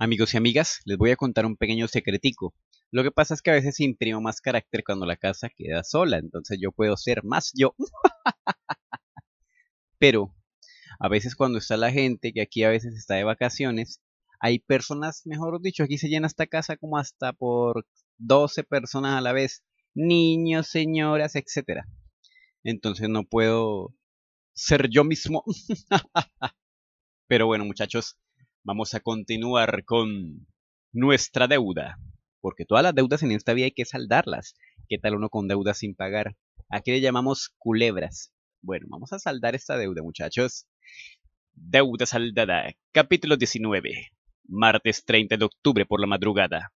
Amigos y amigas, les voy a contar un pequeño secretico. Lo que pasa es que a veces imprimo más carácter cuando la casa queda sola, entonces yo puedo ser más yo. Pero a veces cuando está la gente, que aquí a veces está de vacaciones, hay personas, mejor dicho, aquí se llena esta casa como hasta por 12 personas a la vez, niños, señoras, etcétera. Entonces no puedo ser yo mismo. Pero bueno, muchachos, vamos a continuar con nuestra deuda. Porque todas las deudas en esta vida hay que saldarlas. ¿Qué tal uno con deudas sin pagar? Aquí le llamamos culebras. Bueno, vamos a saldar esta deuda, muchachos. Deuda saldada, capítulo 19. Martes 30 de octubre por la madrugada.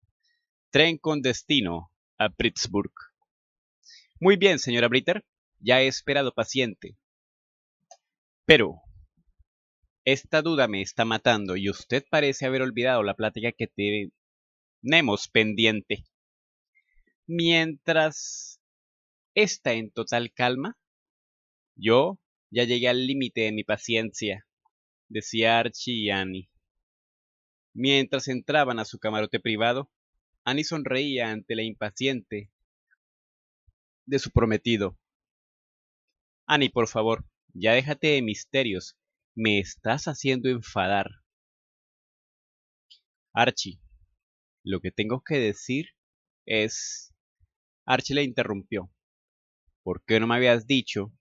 Tren con destino a Pittsburgh. Muy bien, señora Britter. Ya he esperado paciente. Pero esta duda me está matando y usted parece haber olvidado la plática que tenemos pendiente. Mientras está en total calma, yo ya llegué al límite de mi paciencia, decía Archie y Annie. Mientras entraban a su camarote privado, Annie sonreía ante la impaciente de su prometido. Annie, por favor, ya déjate de misterios me estás haciendo enfadar. Archie, lo que tengo que decir es... Archie le interrumpió. ¿Por qué no me habías dicho?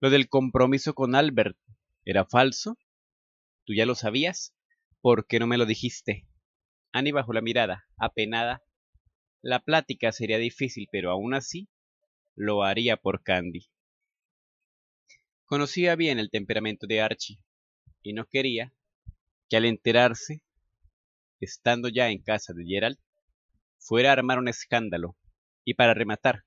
Lo del compromiso con Albert era falso. ¿Tú ya lo sabías? ¿Por qué no me lo dijiste? Annie bajó la mirada, apenada. La plática sería difícil, pero aún así lo haría por Candy. Conocía bien el temperamento de Archie y no quería que al enterarse, estando ya en casa de Gerald, fuera a armar un escándalo y para rematar,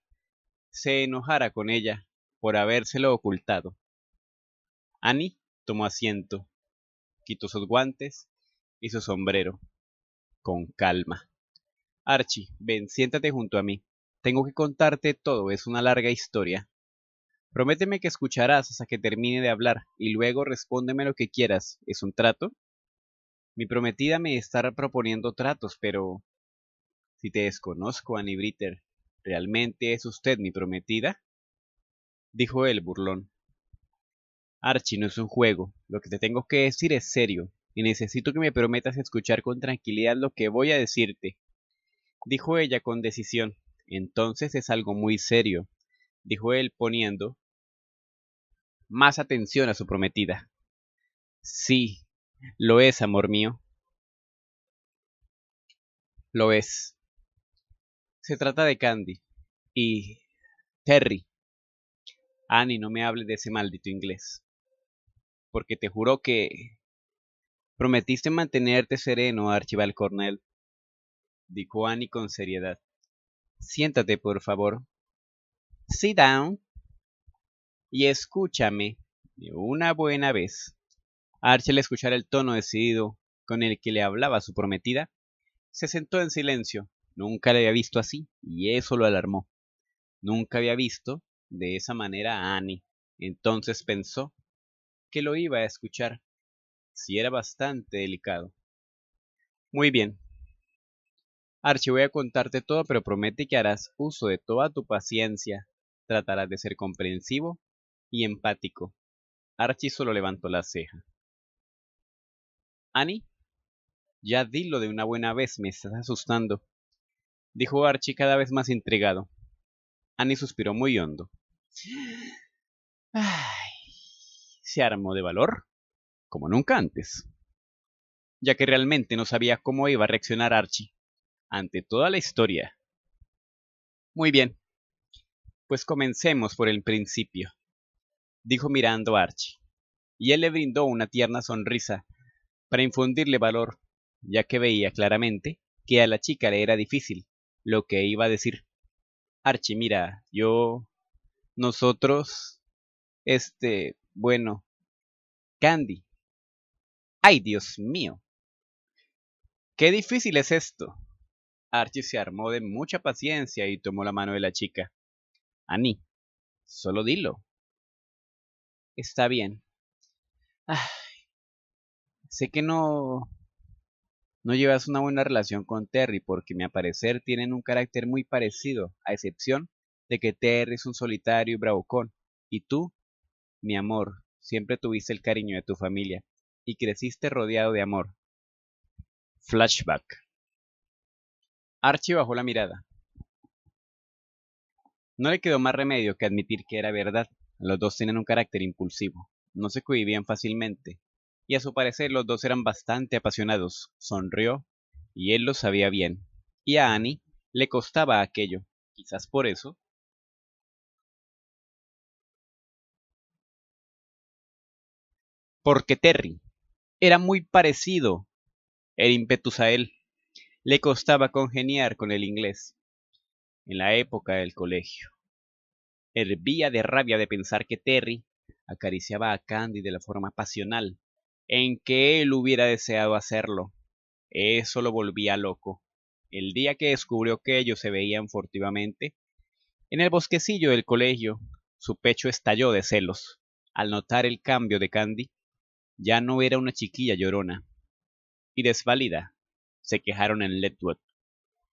se enojara con ella por habérselo ocultado. Annie tomó asiento, quitó sus guantes y su sombrero, con calma. Archie, ven, siéntate junto a mí. Tengo que contarte todo, es una larga historia. Prométeme que escucharás hasta que termine de hablar y luego respóndeme lo que quieras. ¿Es un trato? Mi prometida me estará proponiendo tratos, pero... Si te desconozco, Annie Britter, ¿realmente es usted mi prometida? Dijo él, burlón. Archie, no es un juego. Lo que te tengo que decir es serio, y necesito que me prometas escuchar con tranquilidad lo que voy a decirte. Dijo ella con decisión. Entonces es algo muy serio dijo él poniendo más atención a su prometida. Sí, lo es, amor mío. Lo es. Se trata de Candy y Terry. Annie, no me hables de ese maldito inglés. Porque te juro que prometiste mantenerte sereno, Archibald Cornell, dijo Annie con seriedad. Siéntate, por favor, sit down y escúchame de una buena vez. Archie, al escuchar el tono decidido con el que le hablaba su prometida, se sentó en silencio. Nunca le había visto así, y eso lo alarmó. Nunca había visto de esa manera a Annie. Entonces pensó que lo iba a escuchar, si era bastante delicado. Muy bien. Archie, voy a contarte todo, pero promete que harás uso de toda tu paciencia Tratarás de ser comprensivo y empático. Archie solo levantó la ceja. Annie, ya dilo de una buena vez, me estás asustando, dijo Archie cada vez más intrigado. Annie suspiró muy hondo. Ay, se armó de valor, como nunca antes, ya que realmente no sabía cómo iba a reaccionar Archie ante toda la historia. Muy bien, pues comencemos por el principio, dijo mirando a Archie, y él le brindó una tierna sonrisa para infundirle valor, ya que veía claramente que a la chica le era difícil lo que iba a decir. Archie, mira, yo... Nosotros... Este... Bueno... Candy. ¡Ay, Dios mío! ¡Qué difícil es esto! Archie se armó de mucha paciencia y tomó la mano de la chica. Ani, solo dilo. Está bien. Ah, sé que no... No llevas una buena relación con Terry porque mi parecer tienen un carácter muy parecido, a excepción de que Terry es un solitario y bravucón. Y tú, mi amor, siempre tuviste el cariño de tu familia y creciste rodeado de amor. Flashback. Archie bajó la mirada. No le quedó más remedio que admitir que era verdad. Los dos tenían un carácter impulsivo, no se cohibían fácilmente, y a su parecer los dos eran bastante apasionados. Sonrió, y él lo sabía bien, y a Annie le costaba aquello. Quizás por eso porque Terry era muy parecido Era ímpetus a él. Le costaba congeniar con el inglés en la época del colegio. Hervía de rabia de pensar que Terry acariciaba a Candy de la forma pasional en que él hubiera deseado hacerlo. Eso lo volvía loco. El día que descubrió que ellos se veían furtivamente, en el bosquecillo del colegio, su pecho estalló de celos. Al notar el cambio de Candy, ya no era una chiquilla llorona. Y desvalida, se quejaron en Letwood.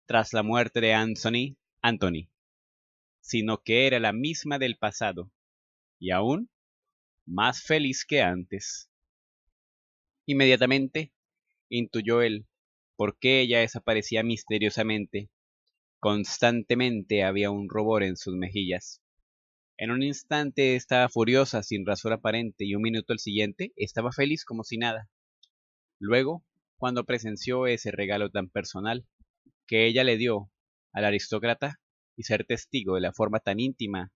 Tras la muerte de Anthony, Anthony, sino que era la misma del pasado, y aún más feliz que antes. Inmediatamente intuyó él por qué ella desaparecía misteriosamente. Constantemente había un rubor en sus mejillas. En un instante estaba furiosa sin razón aparente y un minuto al siguiente estaba feliz como si nada. Luego, cuando presenció ese regalo tan personal que ella le dio al aristócrata y ser testigo de la forma tan íntima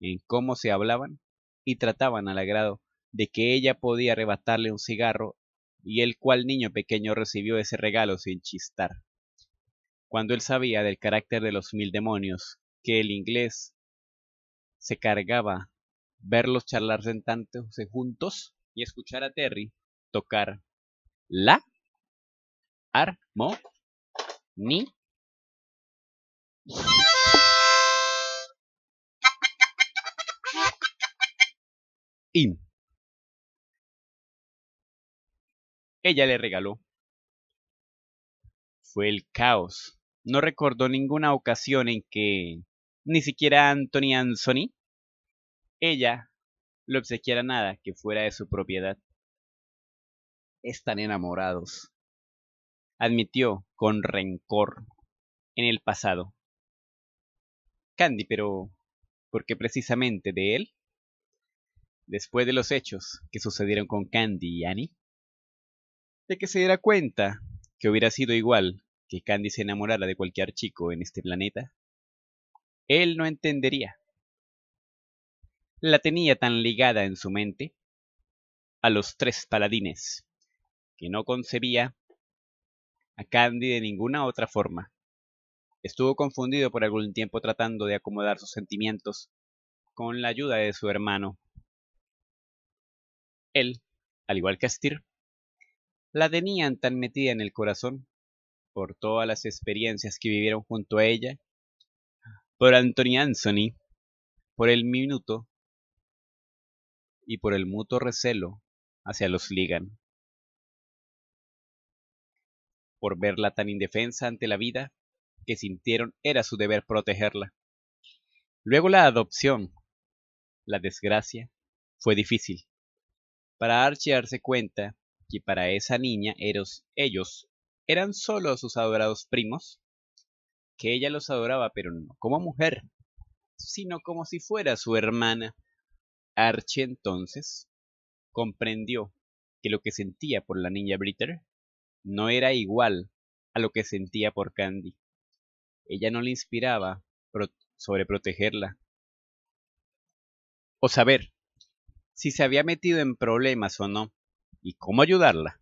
en cómo se hablaban y trataban al agrado de que ella podía arrebatarle un cigarro y el cual niño pequeño recibió ese regalo sin chistar. Cuando él sabía del carácter de los mil demonios que el inglés se cargaba, verlos charlar sentándose juntos y escuchar a Terry tocar la ni In. Ella le regaló. Fue el caos. No recordó ninguna ocasión en que ni siquiera Anthony Anthony ella le obsequiara nada que fuera de su propiedad. Están enamorados. Admitió con rencor en el pasado Candy, pero ¿por qué precisamente de él? Después de los hechos que sucedieron con Candy y Annie, de que se diera cuenta que hubiera sido igual que Candy se enamorara de cualquier chico en este planeta, él no entendería. La tenía tan ligada en su mente a los tres paladines que no concebía a Candy de ninguna otra forma. Estuvo confundido por algún tiempo tratando de acomodar sus sentimientos con la ayuda de su hermano. Él, al igual que Astir, la tenían tan metida en el corazón por todas las experiencias que vivieron junto a ella, por Anthony Anthony, por el minuto y por el mutuo recelo hacia los Ligan. Por verla tan indefensa ante la vida que sintieron era su deber protegerla. Luego la adopción, la desgracia, fue difícil. Para Archie darse cuenta que para esa niña ellos eran solo sus adorados primos, que ella los adoraba, pero no como mujer, sino como si fuera su hermana. Archie entonces comprendió que lo que sentía por la niña Britter no era igual a lo que sentía por Candy ella no le inspiraba sobre protegerla. O saber si se había metido en problemas o no, y cómo ayudarla.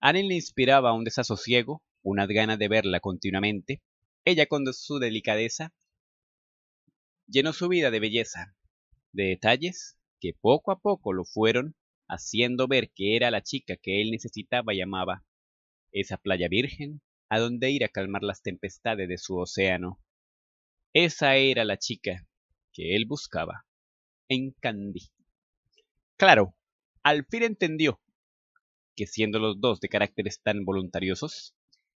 Annie le inspiraba un desasosiego, unas ganas de verla continuamente. Ella con su delicadeza llenó su vida de belleza, de detalles que poco a poco lo fueron haciendo ver que era la chica que él necesitaba y amaba. Esa playa virgen, a dónde ir a calmar las tempestades de su océano. Esa era la chica que él buscaba en Candy. Claro, al fin entendió que siendo los dos de caracteres tan voluntariosos,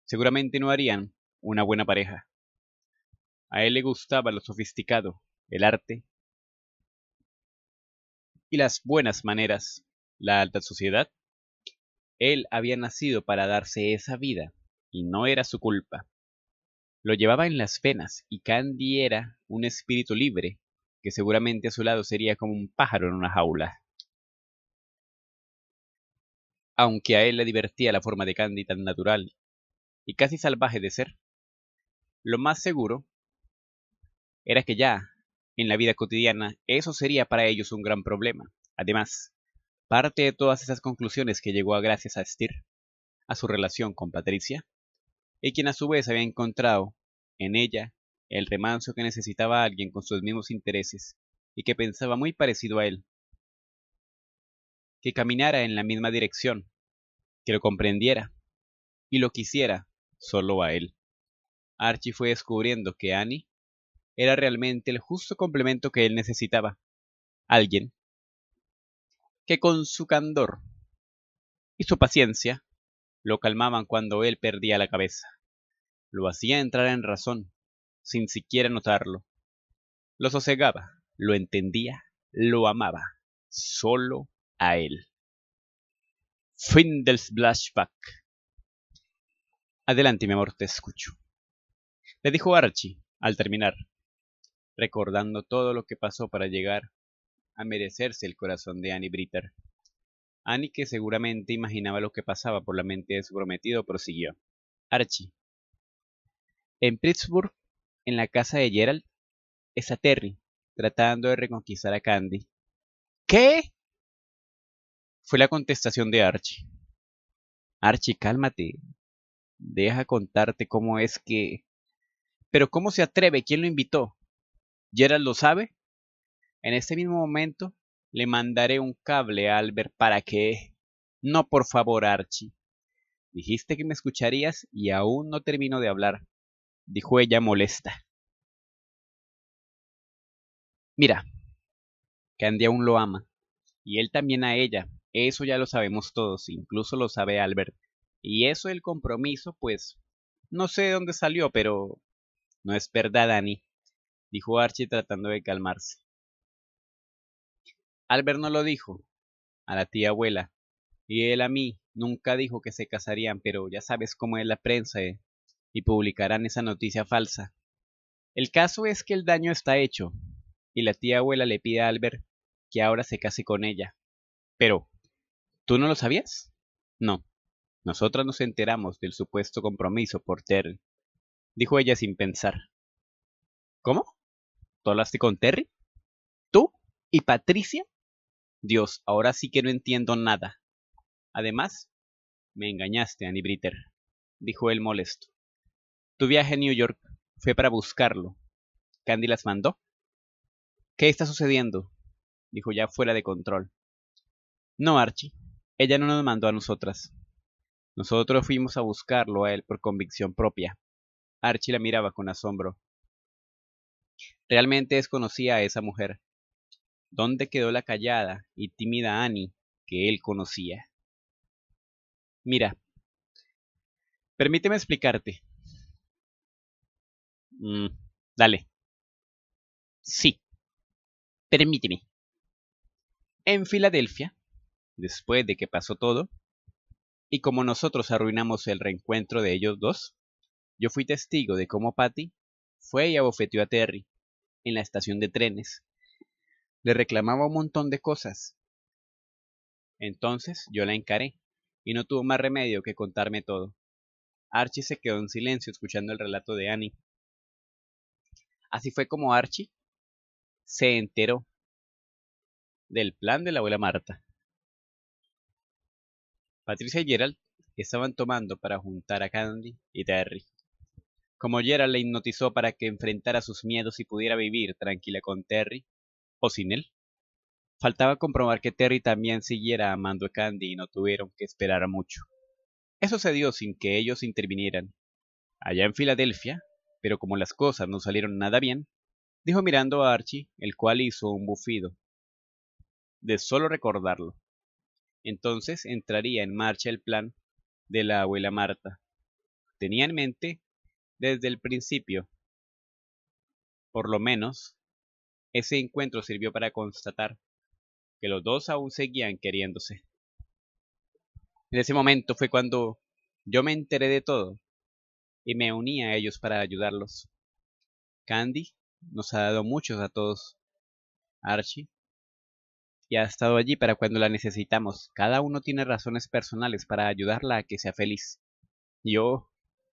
seguramente no harían una buena pareja. A él le gustaba lo sofisticado, el arte y las buenas maneras, la alta sociedad. Él había nacido para darse esa vida y no era su culpa. Lo llevaba en las penas, y Candy era un espíritu libre, que seguramente a su lado sería como un pájaro en una jaula. Aunque a él le divertía la forma de Candy tan natural y casi salvaje de ser, lo más seguro era que ya, en la vida cotidiana, eso sería para ellos un gran problema. Además, parte de todas esas conclusiones que llegó a gracias a estir a su relación con Patricia, y quien a su vez había encontrado en ella el remanso que necesitaba alguien con sus mismos intereses y que pensaba muy parecido a él, que caminara en la misma dirección, que lo comprendiera y lo quisiera solo a él. Archie fue descubriendo que Annie era realmente el justo complemento que él necesitaba, alguien que con su candor y su paciencia lo calmaban cuando él perdía la cabeza. Lo hacía entrar en razón, sin siquiera notarlo. Lo sosegaba, lo entendía, lo amaba, solo a él. Fin del flashback. Adelante, mi amor, te escucho. Le dijo Archie al terminar, recordando todo lo que pasó para llegar a merecerse el corazón de Annie Britter. Annie, que seguramente imaginaba lo que pasaba por la mente de su prometido, prosiguió. Archie. En Pittsburgh, en la casa de Gerald, está Terry, tratando de reconquistar a Candy. ¿Qué? Fue la contestación de Archie. Archie, cálmate. Deja contarte cómo es que... Pero ¿cómo se atreve? ¿Quién lo invitó? ¿Gerald lo sabe? En este mismo momento, le mandaré un cable a Albert para que... No, por favor, Archie. Dijiste que me escucharías y aún no termino de hablar, dijo ella molesta. Mira, Candy aún lo ama, y él también a ella, eso ya lo sabemos todos, incluso lo sabe Albert. Y eso del compromiso, pues, no sé dónde salió, pero... No es verdad, Annie, dijo Archie tratando de calmarse. Albert no lo dijo, a la tía abuela, y él a mí, nunca dijo que se casarían, pero ya sabes cómo es la prensa, eh, y publicarán esa noticia falsa. El caso es que el daño está hecho, y la tía abuela le pide a Albert que ahora se case con ella. Pero, ¿tú no lo sabías? No. Nosotras nos enteramos del supuesto compromiso por Terry, dijo ella sin pensar. ¿Cómo? ¿Tolaste con Terry? ¿Tú y Patricia? Dios, ahora sí que no entiendo nada. Además, me engañaste, Annie Britter, dijo él molesto. Tu viaje a New York fue para buscarlo. ¿Candy las mandó? ¿Qué está sucediendo? dijo ya fuera de control. No, Archie, ella no nos mandó a nosotras. Nosotros fuimos a buscarlo a él por convicción propia. Archie la miraba con asombro. Realmente desconocía a esa mujer, ¿Dónde quedó la callada y tímida Annie que él conocía? Mira, permíteme explicarte. Mm, dale. Sí, permíteme. En Filadelfia, después de que pasó todo, y como nosotros arruinamos el reencuentro de ellos dos, yo fui testigo de cómo Patty fue y abofeteó a Terry en la estación de trenes le reclamaba un montón de cosas. Entonces yo la encaré, y no tuvo más remedio que contarme todo. Archie se quedó en silencio escuchando el relato de Annie. Así fue como Archie se enteró del plan de la abuela Marta. Patricia y Gerald estaban tomando para juntar a Candy y Terry. Como Gerald le hipnotizó para que enfrentara sus miedos y pudiera vivir tranquila con Terry, o sin él. Faltaba comprobar que Terry también siguiera amando a Candy y no tuvieron que esperar mucho. Eso se dio sin que ellos intervinieran. Allá en Filadelfia, pero como las cosas no salieron nada bien, dijo mirando a Archie, el cual hizo un bufido. De solo recordarlo. Entonces entraría en marcha el plan de la abuela Marta. Tenía en mente desde el principio, por lo menos, ese encuentro sirvió para constatar que los dos aún seguían queriéndose. En ese momento fue cuando yo me enteré de todo y me uní a ellos para ayudarlos. Candy nos ha dado muchos a todos. Archie y ha estado allí para cuando la necesitamos. Cada uno tiene razones personales para ayudarla a que sea feliz. Yo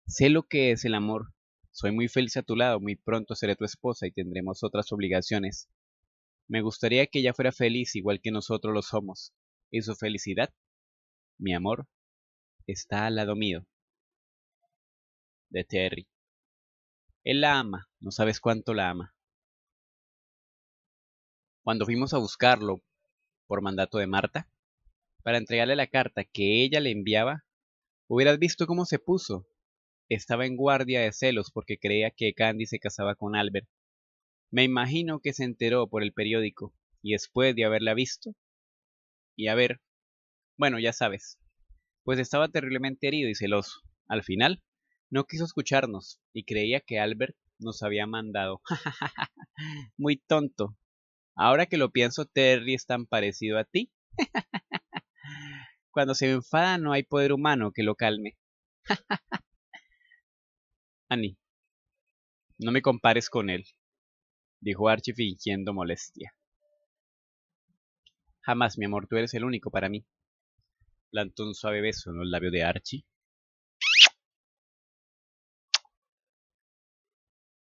sé lo que es el amor soy muy feliz a tu lado, muy pronto seré tu esposa y tendremos otras obligaciones. Me gustaría que ella fuera feliz igual que nosotros lo somos. ¿Y su felicidad? Mi amor, está al lado mío. De Terry. Él la ama, no sabes cuánto la ama. Cuando fuimos a buscarlo, por mandato de Marta, para entregarle la carta que ella le enviaba, hubieras visto cómo se puso. Estaba en guardia de celos porque creía que Candy se casaba con Albert. Me imagino que se enteró por el periódico, y después de haberla visto, y a ver, bueno, ya sabes, pues estaba terriblemente herido y celoso. Al final, no quiso escucharnos y creía que Albert nos había mandado. Muy tonto. Ahora que lo pienso, Terry es tan parecido a ti. Cuando se enfada no hay poder humano que lo calme. Annie, no me compares con él, dijo Archie fingiendo molestia. Jamás, mi amor, tú eres el único para mí. Plantó un suave beso en los labios de Archie.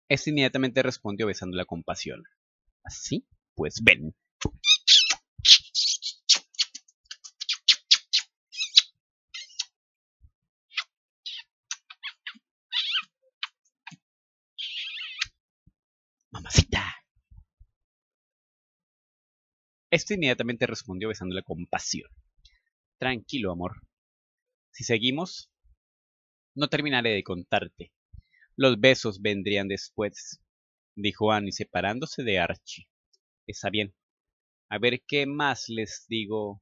Este inmediatamente respondió besándola con pasión. Así, pues ven, Este inmediatamente respondió besándola con pasión. Tranquilo, amor. Si seguimos, no terminaré de contarte. Los besos vendrían después, dijo Annie separándose de Archie. Está bien. A ver qué más les digo.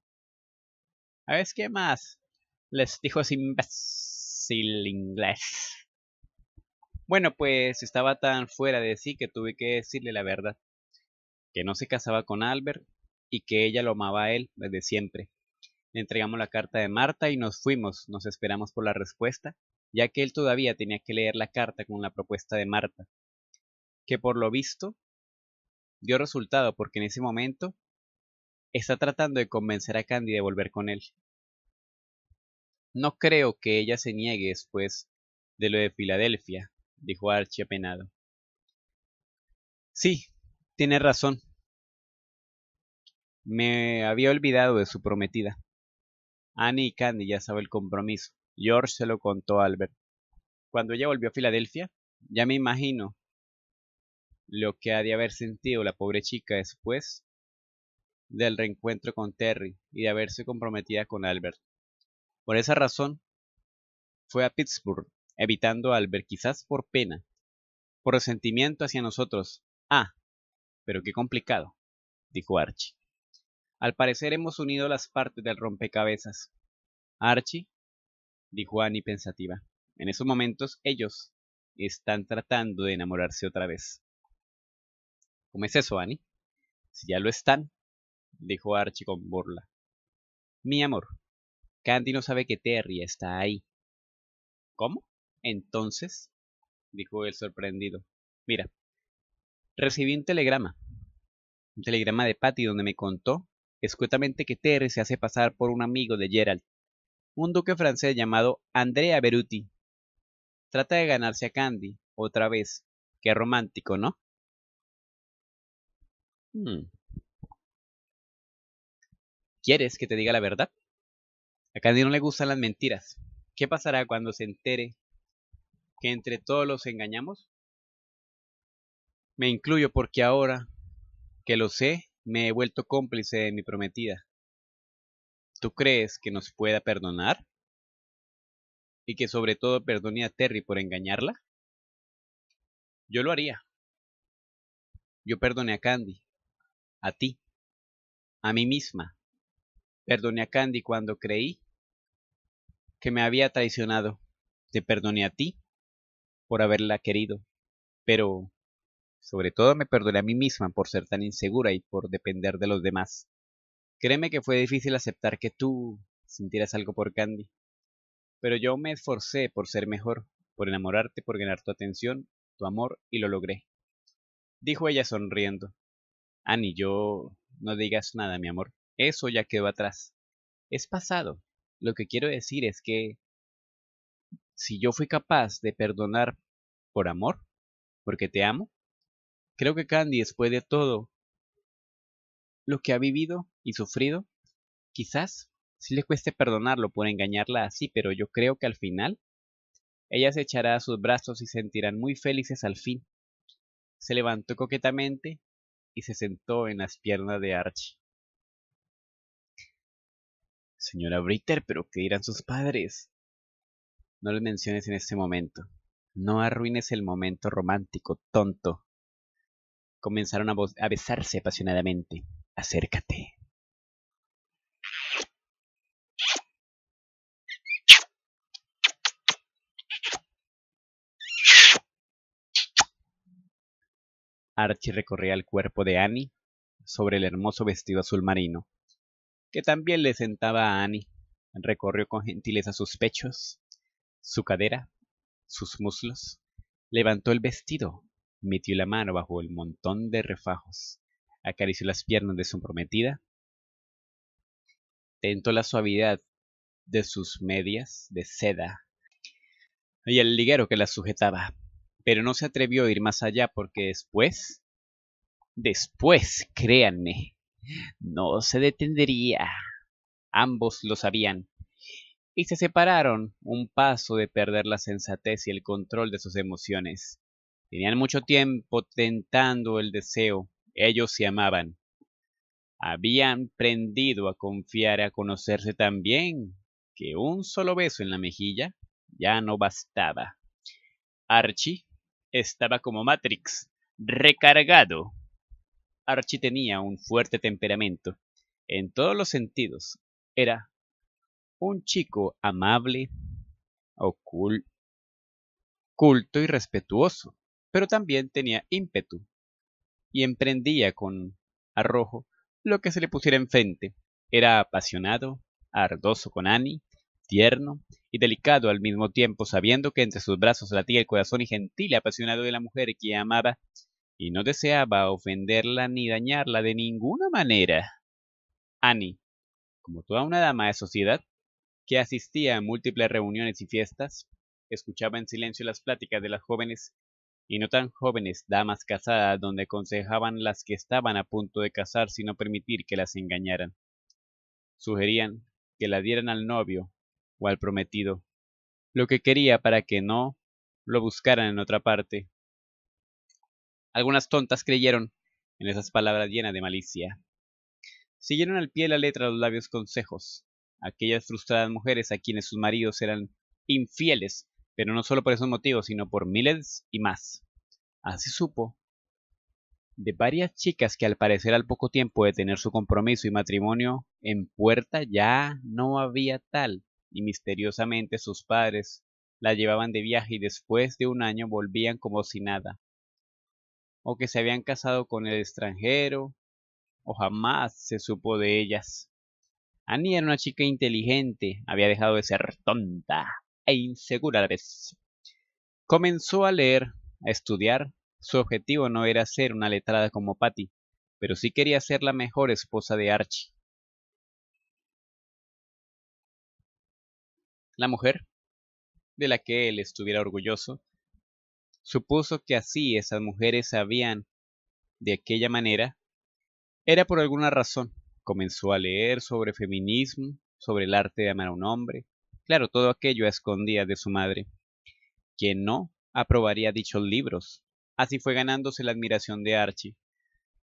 A ver qué más les dijo ese imbécil inglés. Bueno, pues estaba tan fuera de sí que tuve que decirle la verdad. Que no se casaba con Albert y que ella lo amaba a él desde siempre. Le entregamos la carta de Marta y nos fuimos, nos esperamos por la respuesta, ya que él todavía tenía que leer la carta con la propuesta de Marta, que por lo visto dio resultado porque en ese momento está tratando de convencer a Candy de volver con él. No creo que ella se niegue después de lo de Filadelfia, dijo Archie apenado. Sí, tiene razón, me había olvidado de su prometida. Annie y Candy ya saben el compromiso. George se lo contó a Albert. Cuando ella volvió a Filadelfia, ya me imagino lo que ha de haber sentido la pobre chica después del reencuentro con Terry y de haberse comprometida con Albert. Por esa razón, fue a Pittsburgh, evitando a Albert quizás por pena, por resentimiento hacia nosotros. Ah, pero qué complicado, dijo Archie. Al parecer hemos unido las partes del rompecabezas. Archie, dijo Annie pensativa. En esos momentos ellos están tratando de enamorarse otra vez. ¿Cómo es eso, Annie? Si ya lo están, dijo Archie con burla. Mi amor, Candy no sabe que Terry está ahí. ¿Cómo? Entonces, dijo él sorprendido. Mira, recibí un telegrama, un telegrama de Patty donde me contó escuetamente que Terry se hace pasar por un amigo de Gerald, un duque francés llamado Andrea Beruti. Trata de ganarse a Candy, otra vez. Qué romántico, ¿no? Hmm. ¿Quieres que te diga la verdad? A Candy no le gustan las mentiras. ¿Qué pasará cuando se entere que entre todos los engañamos? Me incluyo porque ahora que lo sé, me he vuelto cómplice de mi prometida. ¿Tú crees que nos pueda perdonar? ¿Y que sobre todo perdone a Terry por engañarla? Yo lo haría. Yo perdoné a Candy, a ti, a mí misma. Perdoné a Candy cuando creí que me había traicionado. Te perdoné a ti por haberla querido. Pero sobre todo me perdoné a mí misma por ser tan insegura y por depender de los demás. Créeme que fue difícil aceptar que tú sintieras algo por Candy. Pero yo me esforcé por ser mejor, por enamorarte, por ganar tu atención, tu amor, y lo logré. Dijo ella sonriendo. Annie, yo... No digas nada, mi amor. Eso ya quedó atrás. Es pasado. Lo que quiero decir es que... Si yo fui capaz de perdonar por amor, porque te amo, Creo que Candy, después de todo lo que ha vivido y sufrido, quizás sí le cueste perdonarlo por engañarla así, pero yo creo que al final ella se echará a sus brazos y sentirán muy felices al fin. Se levantó coquetamente y se sentó en las piernas de Archie. Señora Britter, pero ¿qué dirán sus padres? No les menciones en este momento. No arruines el momento romántico, tonto. Comenzaron a, besarse apasionadamente. Acércate. Archie recorría el cuerpo de Annie sobre el hermoso vestido azul marino, que también le sentaba a Annie. Recorrió con gentileza sus pechos, su cadera, sus muslos. Levantó el vestido, metió la mano bajo el montón de refajos, acarició las piernas de su prometida, tentó la suavidad de sus medias de seda y el liguero que las sujetaba, pero no se atrevió a ir más allá porque después, después, créanme, no se detendría. Ambos lo sabían y se separaron un paso de perder la sensatez y el control de sus emociones. Tenían mucho tiempo tentando el deseo. Ellos se amaban. Habían prendido a confiar, a conocerse tan bien, que un solo beso en la mejilla ya no bastaba. Archie estaba como Matrix, recargado. Archie tenía un fuerte temperamento. En todos los sentidos, era un chico amable, oculto culto y respetuoso pero también tenía ímpetu y emprendía con arrojo lo que se le pusiera enfrente. Era apasionado, ardoso con Annie, tierno y delicado al mismo tiempo, sabiendo que entre sus brazos latía el corazón y gentil y apasionado de la mujer que amaba, y no deseaba ofenderla ni dañarla de ninguna manera. Annie, como toda una dama de sociedad, que asistía a múltiples reuniones y fiestas, escuchaba en silencio las pláticas de las jóvenes y no tan jóvenes damas casadas donde aconsejaban las que estaban a punto de casar sino no permitir que las engañaran. Sugerían que la dieran al novio o al prometido, lo que quería para que no lo buscaran en otra parte. Algunas tontas creyeron en esas palabras llenas de malicia. Siguieron al pie la letra los labios consejos, aquellas frustradas mujeres a quienes sus maridos eran infieles pero no solo por esos motivos, sino por miles y más. Así supo de varias chicas que al parecer al poco tiempo de tener su compromiso y matrimonio en puerta ya no había tal, y misteriosamente sus padres la llevaban de viaje y después de un año volvían como si nada, o que se habían casado con el extranjero, o jamás se supo de ellas. Annie era una chica inteligente, había dejado de ser tonta, e vez. Comenzó a leer, a estudiar. Su objetivo no era ser una letrada como Patty, pero sí quería ser la mejor esposa de Archie. La mujer, de la que él estuviera orgulloso, supuso que así esas mujeres sabían de aquella manera, era por alguna razón. Comenzó a leer sobre feminismo, sobre el arte de amar a un hombre, claro, todo aquello escondía de su madre, quien no aprobaría dichos libros. Así fue ganándose la admiración de Archie.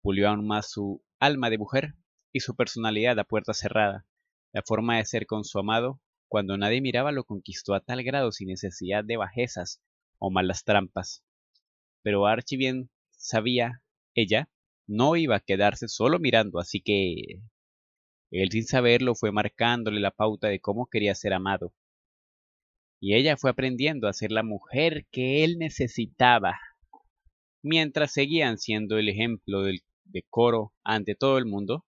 Pulió aún más su alma de mujer y su personalidad a puerta cerrada, la forma de ser con su amado, cuando nadie miraba lo conquistó a tal grado sin necesidad de bajezas o malas trampas. Pero Archie bien sabía, ella no iba a quedarse solo mirando, así que él sin saberlo fue marcándole la pauta de cómo quería ser amado. Y ella fue aprendiendo a ser la mujer que él necesitaba, mientras seguían siendo el ejemplo del decoro ante todo el mundo.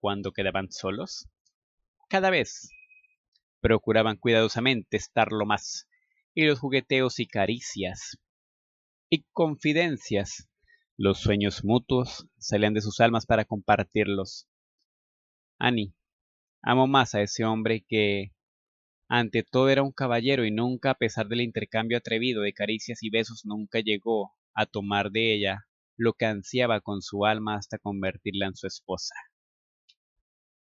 Cuando quedaban solos, cada vez procuraban cuidadosamente estarlo más, y los jugueteos y caricias y confidencias, los sueños mutuos salían de sus almas para compartirlos Annie, amo más a ese hombre que ante todo era un caballero y nunca, a pesar del intercambio atrevido de caricias y besos, nunca llegó a tomar de ella lo que ansiaba con su alma hasta convertirla en su esposa.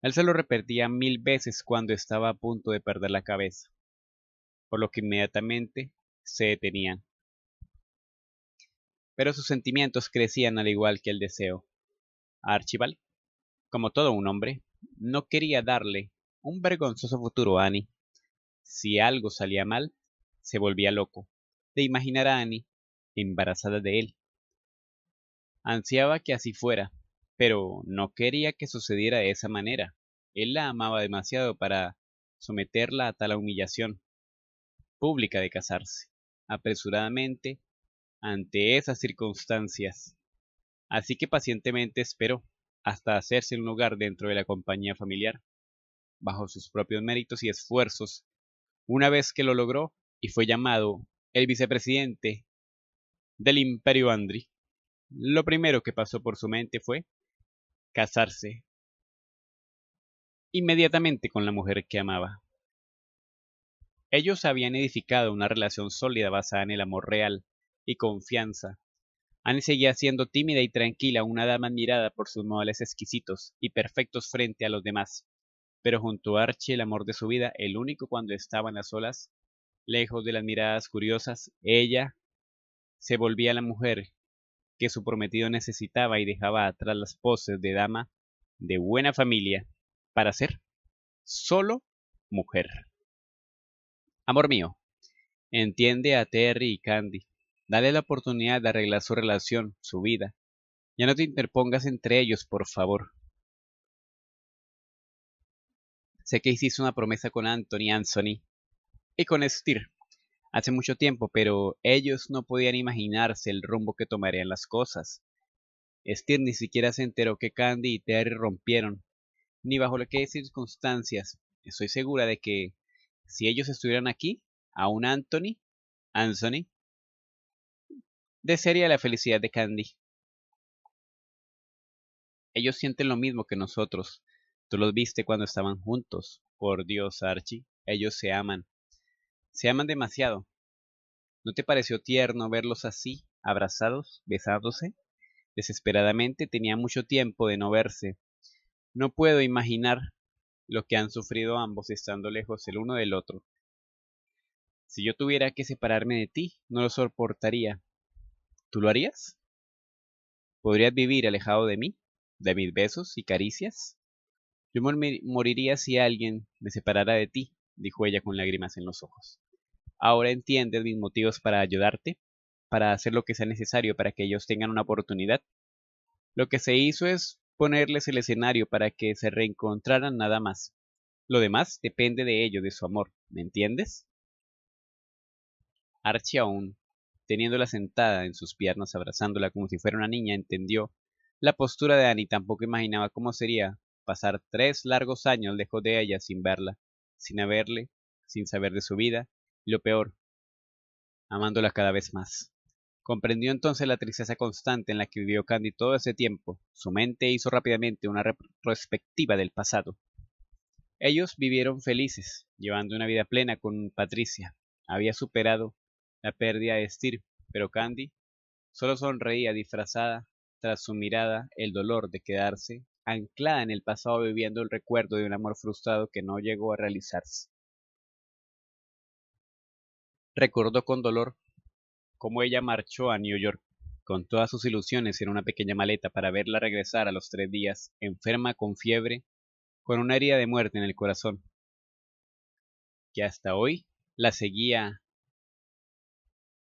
Él se lo repetía mil veces cuando estaba a punto de perder la cabeza, por lo que inmediatamente se detenían. Pero sus sentimientos crecían al igual que el deseo. Archibald, como todo un hombre, no quería darle un vergonzoso futuro a Annie. Si algo salía mal, se volvía loco de imaginar a Annie embarazada de él. Ansiaba que así fuera, pero no quería que sucediera de esa manera. Él la amaba demasiado para someterla a tal humillación pública de casarse, apresuradamente, ante esas circunstancias. Así que pacientemente esperó hasta hacerse un lugar dentro de la compañía familiar, bajo sus propios méritos y esfuerzos. Una vez que lo logró y fue llamado el vicepresidente del imperio Andri, lo primero que pasó por su mente fue casarse inmediatamente con la mujer que amaba. Ellos habían edificado una relación sólida basada en el amor real y confianza, Annie seguía siendo tímida y tranquila, una dama admirada por sus modales exquisitos y perfectos frente a los demás. Pero junto a Archie, el amor de su vida, el único cuando estaban a solas, lejos de las miradas curiosas, ella se volvía la mujer que su prometido necesitaba y dejaba atrás las poses de dama de buena familia para ser solo mujer. Amor mío, entiende a Terry y Candy Dale la oportunidad de arreglar su relación, su vida. Ya no te interpongas entre ellos, por favor. Sé que hiciste una promesa con Anthony Anthony y con Steer hace mucho tiempo, pero ellos no podían imaginarse el rumbo que tomarían las cosas. Steer ni siquiera se enteró que Candy y Terry rompieron, ni bajo qué circunstancias. Estoy segura de que si ellos estuvieran aquí, aún Anthony, Anthony de desearía la felicidad de Candy. Ellos sienten lo mismo que nosotros. Tú los viste cuando estaban juntos. Por Dios, Archie, ellos se aman. Se aman demasiado. ¿No te pareció tierno verlos así, abrazados, besándose? Desesperadamente tenía mucho tiempo de no verse. No puedo imaginar lo que han sufrido ambos estando lejos el uno del otro. Si yo tuviera que separarme de ti, no lo soportaría. ¿Tú lo harías? ¿Podrías vivir alejado de mí, de mis besos y caricias? Yo moriría si alguien me separara de ti, dijo ella con lágrimas en los ojos. Ahora entiendes mis motivos para ayudarte, para hacer lo que sea necesario para que ellos tengan una oportunidad. Lo que se hizo es ponerles el escenario para que se reencontraran nada más. Lo demás depende de ello, de su amor, ¿me entiendes? Archie aún Teniéndola sentada en sus piernas, abrazándola como si fuera una niña, entendió la postura de Annie. Tampoco imaginaba cómo sería pasar tres largos años lejos de ella sin verla, sin haberle, sin saber de su vida, y lo peor, amándola cada vez más. Comprendió entonces la tristeza constante en la que vivió Candy todo ese tiempo. Su mente hizo rápidamente una retrospectiva del pasado. Ellos vivieron felices, llevando una vida plena con Patricia. Había superado la pérdida de Steve, pero Candy solo sonreía disfrazada tras su mirada el dolor de quedarse anclada en el pasado viviendo el recuerdo de un amor frustrado que no llegó a realizarse. Recordó con dolor cómo ella marchó a New York con todas sus ilusiones en una pequeña maleta para verla regresar a los tres días, enferma con fiebre, con una herida de muerte en el corazón, que hasta hoy la seguía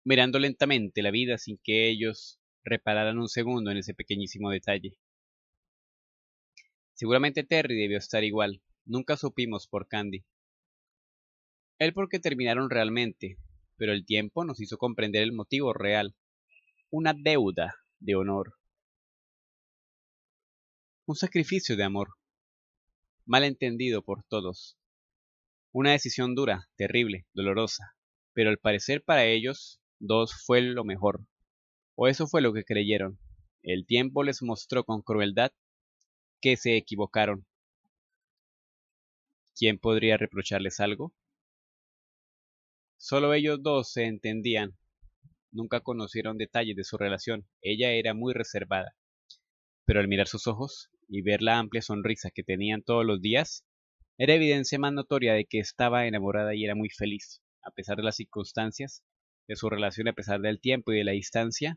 mirando lentamente la vida sin que ellos repararan un segundo en ese pequeñísimo detalle. Seguramente Terry debió estar igual, nunca supimos por Candy. Él porque terminaron realmente, pero el tiempo nos hizo comprender el motivo real, una deuda de honor. Un sacrificio de amor, malentendido por todos. Una decisión dura, terrible, dolorosa, pero al parecer para ellos dos fue lo mejor. O eso fue lo que creyeron. El tiempo les mostró con crueldad que se equivocaron. ¿Quién podría reprocharles algo? Solo ellos dos se entendían. Nunca conocieron detalles de su relación. Ella era muy reservada. Pero al mirar sus ojos y ver la amplia sonrisa que tenían todos los días, era evidencia más notoria de que estaba enamorada y era muy feliz, a pesar de las circunstancias de su relación a pesar del tiempo y de la distancia,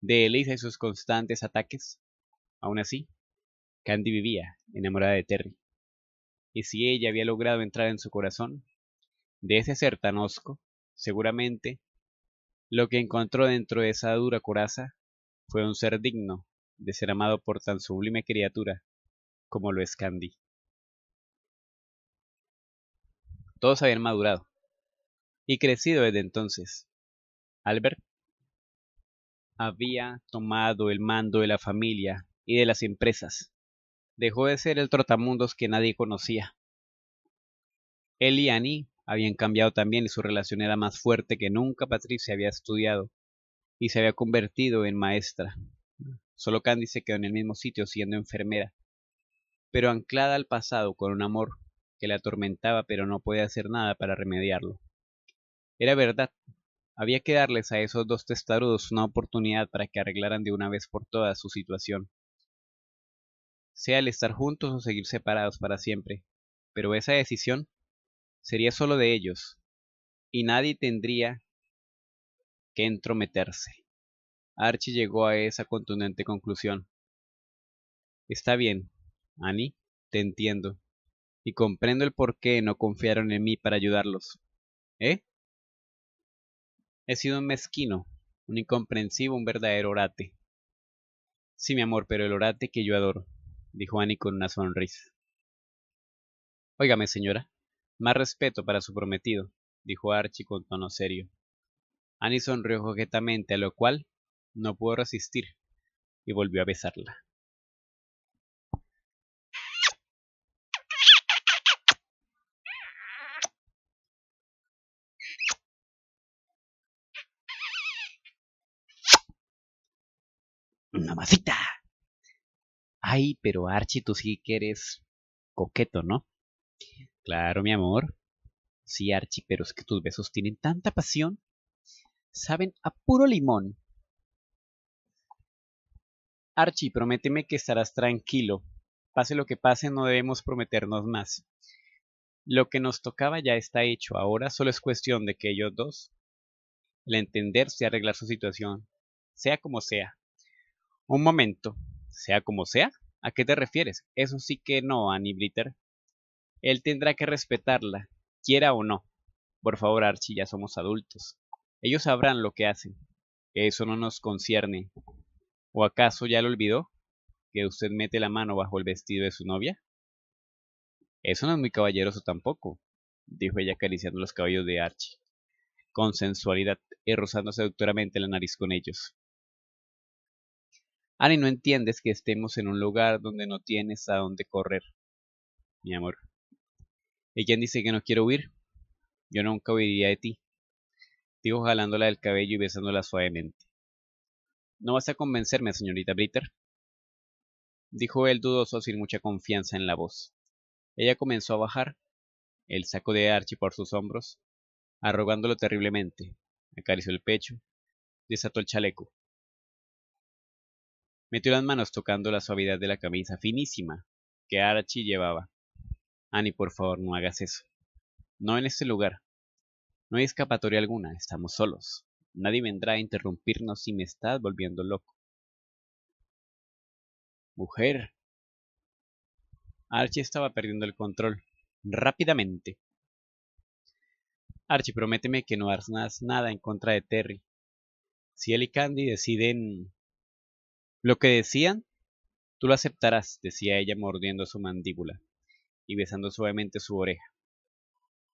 de Elisa y sus constantes ataques. Aún así, Candy vivía enamorada de Terry. Y si ella había logrado entrar en su corazón, de ese ser tan osco, seguramente lo que encontró dentro de esa dura coraza fue un ser digno de ser amado por tan sublime criatura como lo es Candy. Todos habían madurado y crecido desde entonces, Albert había tomado el mando de la familia y de las empresas. Dejó de ser el trotamundos que nadie conocía. Él y Annie habían cambiado también y su relación era más fuerte que nunca Patricia había estudiado y se había convertido en maestra. Solo Candy se quedó en el mismo sitio siendo enfermera, pero anclada al pasado con un amor que la atormentaba pero no podía hacer nada para remediarlo. Era verdad había que darles a esos dos testarudos una oportunidad para que arreglaran de una vez por todas su situación. Sea el estar juntos o seguir separados para siempre, pero esa decisión sería solo de ellos, y nadie tendría que entrometerse. Archie llegó a esa contundente conclusión. Está bien, Annie, te entiendo, y comprendo el por qué no confiaron en mí para ayudarlos. ¿Eh? He sido un mezquino, un incomprensivo, un verdadero orate. Sí, mi amor, pero el orate que yo adoro, dijo Annie con una sonrisa. Óigame, señora, más respeto para su prometido, dijo Archie con tono serio. Annie sonrió coquetamente, a lo cual no pudo resistir, y volvió a besarla. mamacita. Ay, pero Archie, tú sí que eres coqueto, ¿no? Claro, mi amor. Sí, Archie, pero es que tus besos tienen tanta pasión. Saben a puro limón. Archie, prométeme que estarás tranquilo. Pase lo que pase, no debemos prometernos más. Lo que nos tocaba ya está hecho. Ahora solo es cuestión de que ellos dos, el entenderse y arreglar su situación, sea como sea, un momento, sea como sea, ¿a qué te refieres? Eso sí que no, Annie Blitter. Él tendrá que respetarla, quiera o no. Por favor, Archie, ya somos adultos. Ellos sabrán lo que hacen. Eso no nos concierne. ¿O acaso ya lo olvidó? ¿Que usted mete la mano bajo el vestido de su novia? Eso no es muy caballeroso tampoco, dijo ella acariciando los cabellos de Archie, con sensualidad y rozando seductoramente la nariz con ellos. —Ari, ah, no entiendes que estemos en un lugar donde no tienes a dónde correr, mi amor. ¿Y quién dice que no quiero huir? Yo nunca huiría de ti. Dijo jalándola del cabello y besándola suavemente. No vas a convencerme, señorita Britter. Dijo él dudoso sin mucha confianza en la voz. Ella comenzó a bajar, el saco de Archie por sus hombros, arrogándolo terriblemente. Acarició el pecho, desató el chaleco. Metió las manos tocando la suavidad de la camisa finísima que Archie llevaba. Annie, por favor, no hagas eso. No en este lugar. No hay escapatoria alguna, estamos solos. Nadie vendrá a interrumpirnos si me estás volviendo loco. Mujer. Archie estaba perdiendo el control. Rápidamente. Archie, prométeme que no harás nada en contra de Terry. Si él y Candy deciden lo que decían, tú lo aceptarás, decía ella mordiendo su mandíbula y besando suavemente su oreja.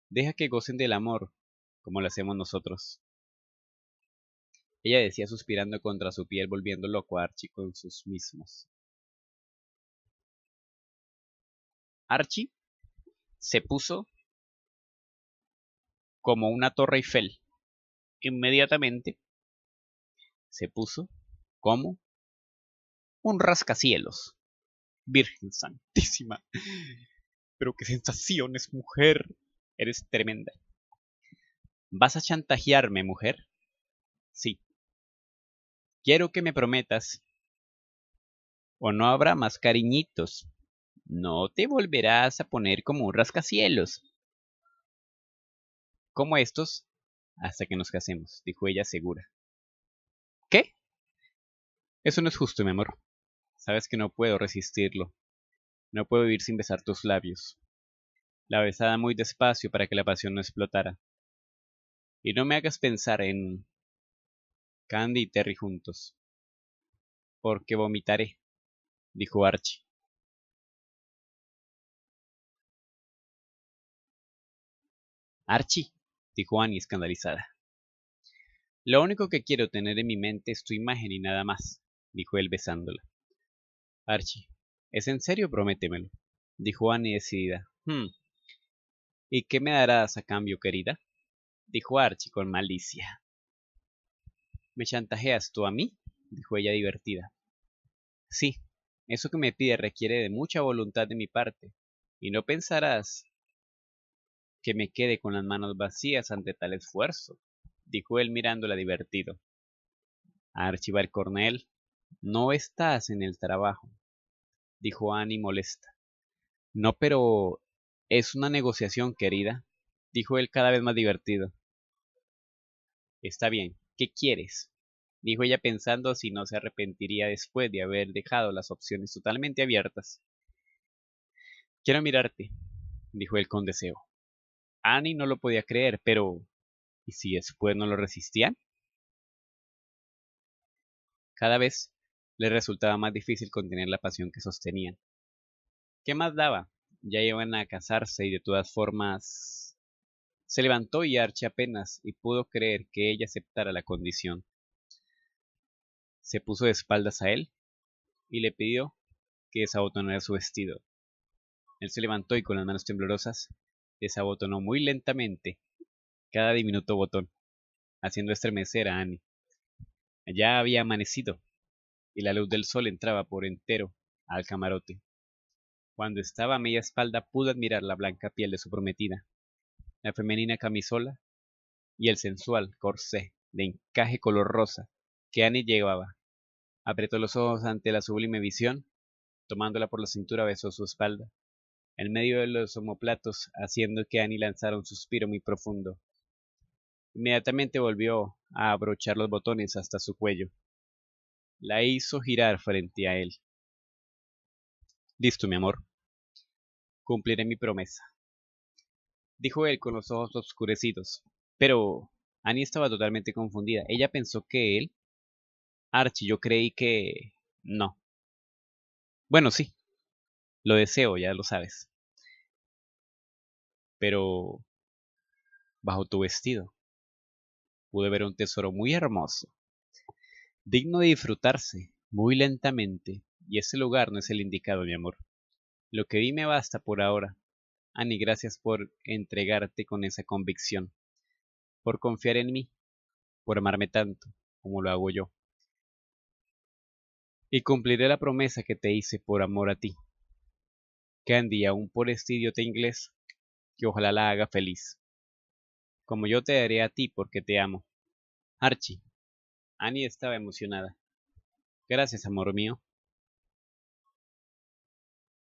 Deja que gocen del amor, como lo hacemos nosotros. Ella decía suspirando contra su piel, volviendo loco a Archie con sus mismos. Archie se puso como una torre Eiffel. Inmediatamente se puso como un rascacielos. Virgen Santísima. Pero qué sensaciones, mujer. Eres tremenda. ¿Vas a chantajearme, mujer? Sí. Quiero que me prometas. O no habrá más cariñitos. No te volverás a poner como un rascacielos. Como estos, hasta que nos casemos, dijo ella segura. ¿Qué? Eso no es justo, mi amor. Sabes que no puedo resistirlo. No puedo vivir sin besar tus labios. La besada muy despacio para que la pasión no explotara. Y no me hagas pensar en Candy y Terry juntos. Porque vomitaré, dijo Archie. Archie, dijo Annie escandalizada. Lo único que quiero tener en mi mente es tu imagen y nada más, dijo él besándola. Archie, ¿es en serio? Prométemelo, dijo Annie decidida. Hmm. ¿Y qué me darás a cambio, querida? dijo Archie con malicia. ¿Me chantajeas tú a mí? dijo ella divertida. Sí, eso que me pide requiere de mucha voluntad de mi parte, y no pensarás que me quede con las manos vacías ante tal esfuerzo, dijo él mirándola divertido. Archibald Cornell, no estás en el trabajo, dijo Annie molesta. No, pero es una negociación, querida, dijo él cada vez más divertido. Está bien, ¿qué quieres? dijo ella pensando si no se arrepentiría después de haber dejado las opciones totalmente abiertas. Quiero mirarte, dijo él con deseo. Annie no lo podía creer, pero ¿y si después no lo resistían? Cada vez le resultaba más difícil contener la pasión que sostenían. ¿Qué más daba? Ya iban a casarse y de todas formas... Se levantó y Archie apenas y pudo creer que ella aceptara la condición. Se puso de espaldas a él y le pidió que desabotonara su vestido. Él se levantó y con las manos temblorosas desabotonó muy lentamente cada diminuto botón, haciendo estremecer a Annie. Ya había amanecido y la luz del sol entraba por entero al camarote. Cuando estaba a media espalda pudo admirar la blanca piel de su prometida, la femenina camisola y el sensual corsé de encaje color rosa que Annie llevaba. Apretó los ojos ante la sublime visión, tomándola por la cintura besó su espalda, en medio de los omoplatos, haciendo que Annie lanzara un suspiro muy profundo. Inmediatamente volvió a abrochar los botones hasta su cuello la hizo girar frente a él. Listo, mi amor. Cumpliré mi promesa. Dijo él con los ojos oscurecidos. Pero Annie estaba totalmente confundida. Ella pensó que él... Archie, yo creí que... No. Bueno, sí. Lo deseo, ya lo sabes. Pero... Bajo tu vestido pude ver un tesoro muy hermoso digno de disfrutarse, muy lentamente, y ese lugar no es el indicado, mi amor. Lo que vi me basta por ahora. Ani, gracias por entregarte con esa convicción, por confiar en mí, por amarme tanto como lo hago yo. Y cumpliré la promesa que te hice por amor a ti. Candy, aún por este idiota inglés, que ojalá la haga feliz. Como yo te daré a ti porque te amo. Archie, Annie estaba emocionada. Gracias, amor mío.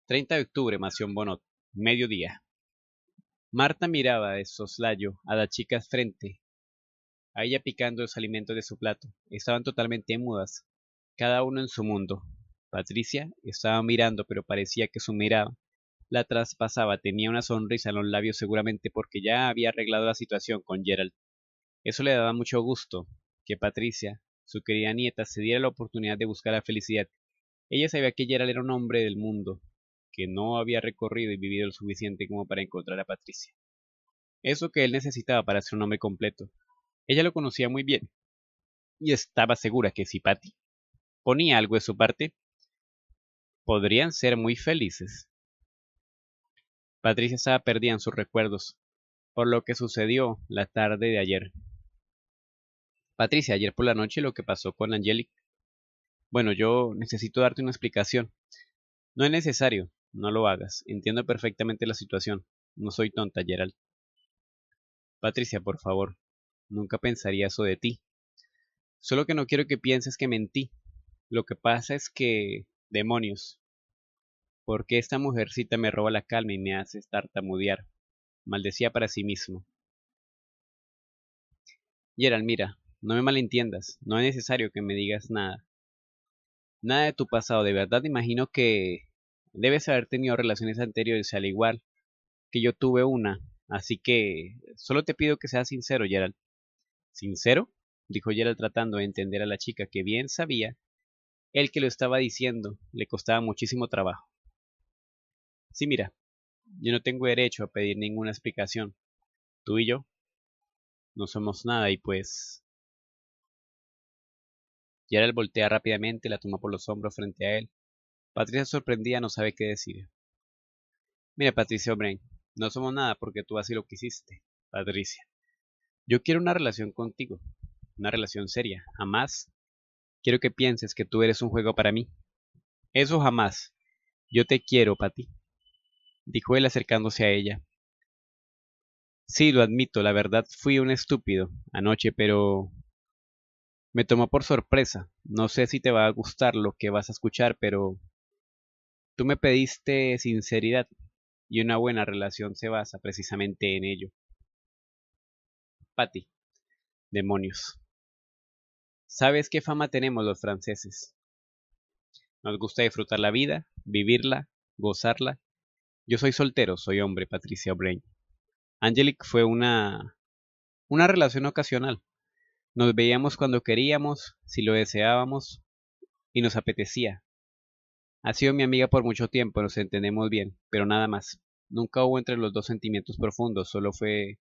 30 de octubre, Mación Bonot, mediodía. Marta miraba de soslayo a la chica frente, a ella picando los alimentos de su plato. Estaban totalmente mudas, cada uno en su mundo. Patricia estaba mirando, pero parecía que su mirada la traspasaba. Tenía una sonrisa en los labios seguramente porque ya había arreglado la situación con Gerald. Eso le daba mucho gusto, que Patricia su querida nieta se diera la oportunidad de buscar la felicidad. Ella sabía que Gerald era un hombre del mundo, que no había recorrido y vivido lo suficiente como para encontrar a Patricia. Eso que él necesitaba para ser un hombre completo. Ella lo conocía muy bien, y estaba segura que si Patty ponía algo de su parte, podrían ser muy felices. Patricia estaba perdida en sus recuerdos, por lo que sucedió la tarde de ayer. Patricia, ayer por la noche lo que pasó con Angelic. Bueno, yo necesito darte una explicación. No es necesario, no lo hagas. Entiendo perfectamente la situación. No soy tonta, Gerald. Patricia, por favor, nunca pensaría eso de ti. Solo que no quiero que pienses que mentí. Lo que pasa es que... demonios. ¿Por qué esta mujercita me roba la calma y me hace estar tamudear? Maldecía para sí mismo. Gerald, mira, no me malentiendas, no es necesario que me digas nada. Nada de tu pasado, de verdad imagino que debes haber tenido relaciones anteriores al igual que yo tuve una, así que solo te pido que seas sincero, Gerald. ¿Sincero? dijo Gerald tratando de entender a la chica que bien sabía el que lo estaba diciendo le costaba muchísimo trabajo. Sí, mira, yo no tengo derecho a pedir ninguna explicación. Tú y yo no somos nada y pues Gerald voltea rápidamente y la toma por los hombros frente a él. Patricia sorprendida no sabe qué decir. Mira, Patricia O'Brien, no somos nada porque tú así lo quisiste. Patricia, yo quiero una relación contigo, una relación seria. Jamás quiero que pienses que tú eres un juego para mí. Eso jamás. Yo te quiero, Pati. Dijo él acercándose a ella. Sí, lo admito, la verdad fui un estúpido anoche, pero me tomó por sorpresa. No sé si te va a gustar lo que vas a escuchar, pero tú me pediste sinceridad y una buena relación se basa precisamente en ello. Patti, demonios. ¿Sabes qué fama tenemos los franceses? Nos gusta disfrutar la vida, vivirla, gozarla. Yo soy soltero, soy hombre, Patricia O'Brien. Angelic fue una una relación ocasional. Nos veíamos cuando queríamos, si lo deseábamos y nos apetecía. Ha sido mi amiga por mucho tiempo, nos entendemos bien, pero nada más. Nunca hubo entre los dos sentimientos profundos, solo fue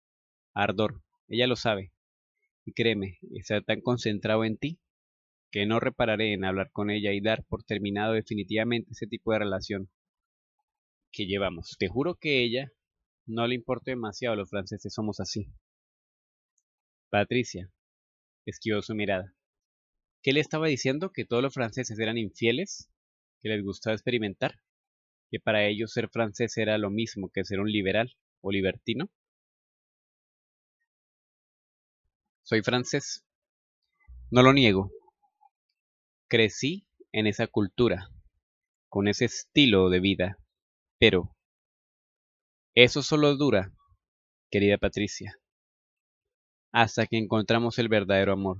ardor. Ella lo sabe. Y créeme, está tan concentrado en ti que no repararé en hablar con ella y dar por terminado definitivamente ese tipo de relación que llevamos. Te juro que ella no le importa demasiado, los franceses somos así. Patricia, esquivó su mirada. ¿Qué le estaba diciendo? ¿Que todos los franceses eran infieles? ¿Que les gustaba experimentar? ¿Que para ellos ser francés era lo mismo que ser un liberal o libertino? Soy francés. No lo niego. Crecí en esa cultura, con ese estilo de vida. Pero eso solo dura, querida Patricia hasta que encontramos el verdadero amor.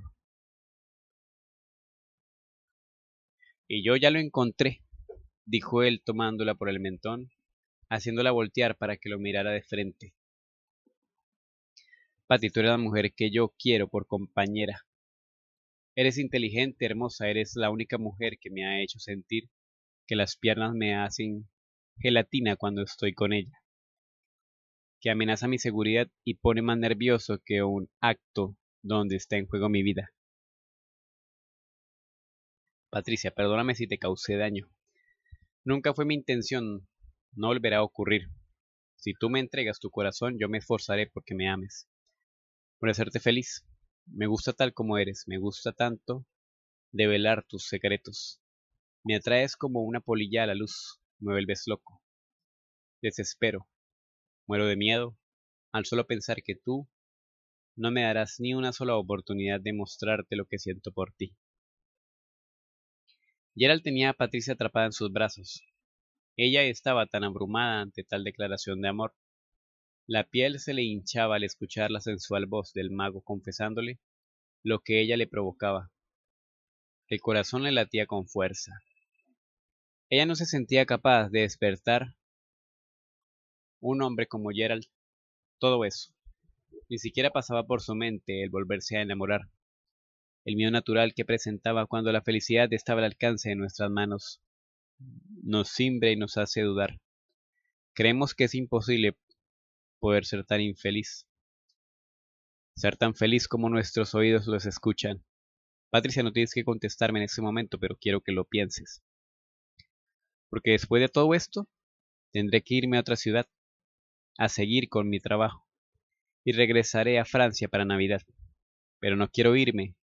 Y yo ya lo encontré, dijo él tomándola por el mentón, haciéndola voltear para que lo mirara de frente. Patito la mujer que yo quiero por compañera. Eres inteligente, hermosa, eres la única mujer que me ha hecho sentir que las piernas me hacen gelatina cuando estoy con ella que amenaza mi seguridad y pone más nervioso que un acto donde está en juego mi vida. Patricia, perdóname si te causé daño. Nunca fue mi intención, no volverá a ocurrir. Si tú me entregas tu corazón, yo me esforzaré porque me ames, por hacerte feliz. Me gusta tal como eres, me gusta tanto develar tus secretos. Me atraes como una polilla a la luz, me vuelves loco. Desespero, Muero de miedo al solo pensar que tú no me darás ni una sola oportunidad de mostrarte lo que siento por ti. Gerald tenía a Patricia atrapada en sus brazos. Ella estaba tan abrumada ante tal declaración de amor. La piel se le hinchaba al escuchar la sensual voz del mago confesándole lo que ella le provocaba. El corazón le latía con fuerza. Ella no se sentía capaz de despertar un hombre como Gerald, todo eso. Ni siquiera pasaba por su mente el volverse a enamorar. El miedo natural que presentaba cuando la felicidad estaba al alcance de nuestras manos nos cimbre y nos hace dudar. Creemos que es imposible poder ser tan infeliz. Ser tan feliz como nuestros oídos los escuchan. Patricia, no tienes que contestarme en este momento, pero quiero que lo pienses. Porque después de todo esto, tendré que irme a otra ciudad a seguir con mi trabajo y regresaré a Francia para Navidad. Pero no quiero irme.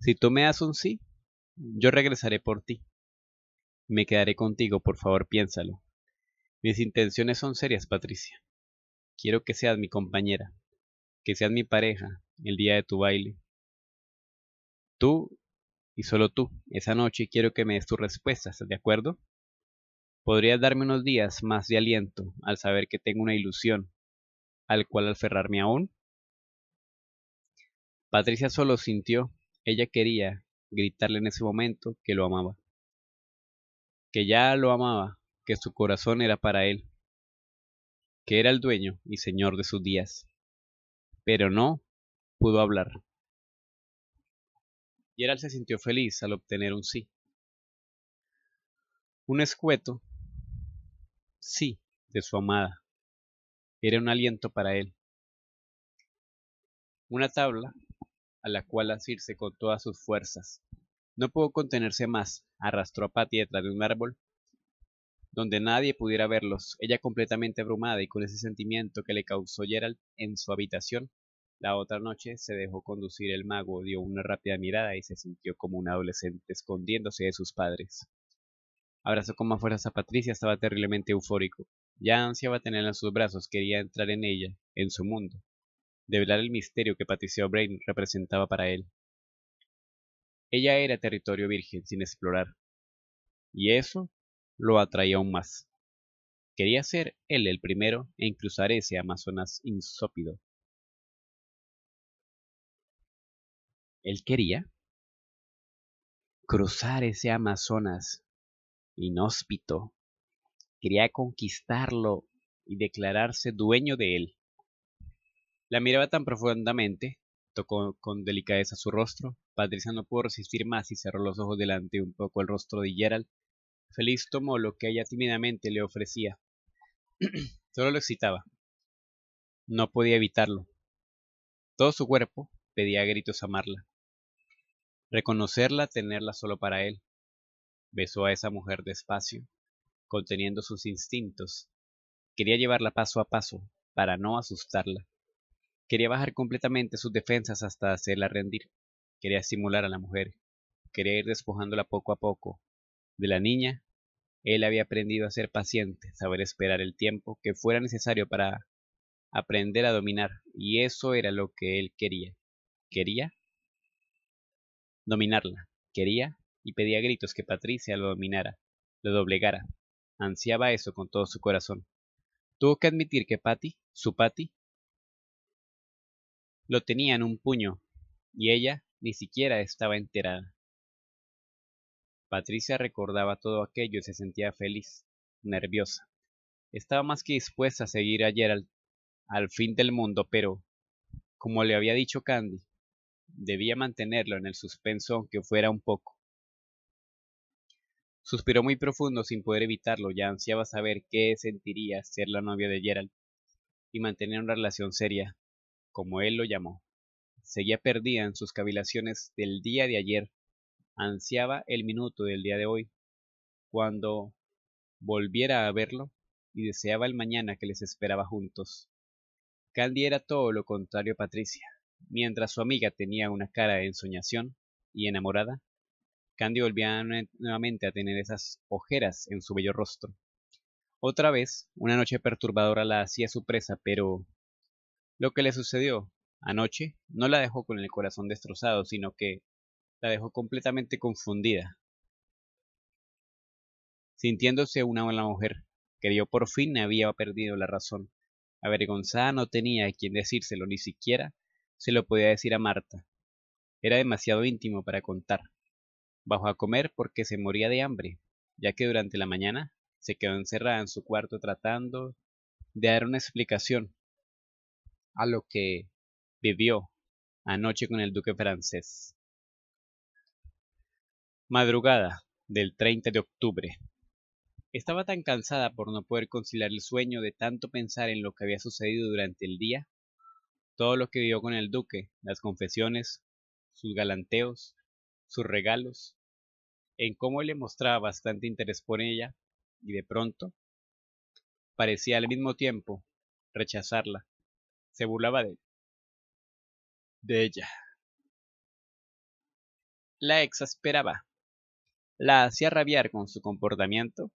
Si tú me das un sí, yo regresaré por ti. Me quedaré contigo, por favor, piénsalo. Mis intenciones son serias, Patricia. Quiero que seas mi compañera, que seas mi pareja el día de tu baile. Tú y solo tú, esa noche quiero que me des tus respuestas, ¿de acuerdo? Podrías darme unos días más de aliento al saber que tengo una ilusión, al cual aferrarme aún. Patricia solo sintió, ella quería gritarle en ese momento que lo amaba, que ya lo amaba, que su corazón era para él, que era el dueño y señor de sus días. Pero no pudo hablar. Gerald se sintió feliz al obtener un sí. Un escueto sí de su amada. Era un aliento para él. Una tabla a la cual asirse con todas sus fuerzas. No pudo contenerse más. Arrastró a Patty detrás de un árbol donde nadie pudiera verlos, ella completamente abrumada y con ese sentimiento que le causó Gerald en su habitación. La otra noche se dejó conducir el mago, dio una rápida mirada y se sintió como un adolescente escondiéndose de sus padres. Abrazó con más fuerza a Patricia, estaba terriblemente eufórico. Ya ansiaba tenerla en sus brazos, quería entrar en ella, en su mundo. Develar el misterio que Patricia O'Brien representaba para él. Ella era territorio virgen, sin explorar. Y eso lo atraía aún más. Quería ser él el primero en cruzar ese Amazonas insópido. Él quería cruzar ese Amazonas inhóspito. Quería conquistarlo y declararse dueño de él. La miraba tan profundamente, tocó con delicadeza su rostro. Patricia no pudo resistir más y cerró los ojos delante un poco el rostro de Gerald. Feliz tomó lo que ella tímidamente le ofrecía. Solo lo excitaba. No podía evitarlo. Todo su cuerpo pedía a gritos amarla. Reconocerla, tenerla solo para él. Besó a esa mujer despacio, conteniendo sus instintos. Quería llevarla paso a paso, para no asustarla. Quería bajar completamente sus defensas hasta hacerla rendir. Quería estimular a la mujer. Quería ir despojándola poco a poco. De la niña, él había aprendido a ser paciente, saber esperar el tiempo que fuera necesario para aprender a dominar, y eso era lo que él quería. Quería dominarla, quería y pedía gritos que Patricia lo dominara, lo doblegara. Ansiaba eso con todo su corazón. Tuvo que admitir que Patty, su Patty, lo tenía en un puño, y ella ni siquiera estaba enterada. Patricia recordaba todo aquello y se sentía feliz, nerviosa. Estaba más que dispuesta a seguir a Gerald al fin del mundo, pero, como le había dicho Candy, debía mantenerlo en el suspenso aunque fuera un poco. Suspiró muy profundo sin poder evitarlo, ya ansiaba saber qué sentiría ser la novia de Gerald y mantener una relación seria, como él lo llamó. Seguía perdida en sus cavilaciones del día de ayer, ansiaba el minuto del día de hoy, cuando volviera a verlo y deseaba el mañana que les esperaba juntos. Candy era todo lo contrario a Patricia. Mientras su amiga tenía una cara de ensoñación y enamorada, Candy volvía nuevamente a tener esas ojeras en su bello rostro. Otra vez, una noche perturbadora la hacía su presa, pero lo que le sucedió anoche no la dejó con el corazón destrozado, sino que la dejó completamente confundida. Sintiéndose una mala mujer, creyó por fin había perdido la razón. Avergonzada no tenía a quien decírselo, ni siquiera se lo podía decir a Marta. Era demasiado íntimo para contar. Bajó a comer porque se moría de hambre, ya que durante la mañana se quedó encerrada en su cuarto tratando de dar una explicación a lo que vivió anoche con el duque francés. Madrugada del 30 de octubre. Estaba tan cansada por no poder conciliar el sueño de tanto pensar en lo que había sucedido durante el día, todo lo que vio con el duque, las confesiones, sus galanteos, sus regalos, en cómo le mostraba bastante interés por ella y de pronto parecía al mismo tiempo rechazarla. Se burlaba de, de ella. La exasperaba, la hacía rabiar con su comportamiento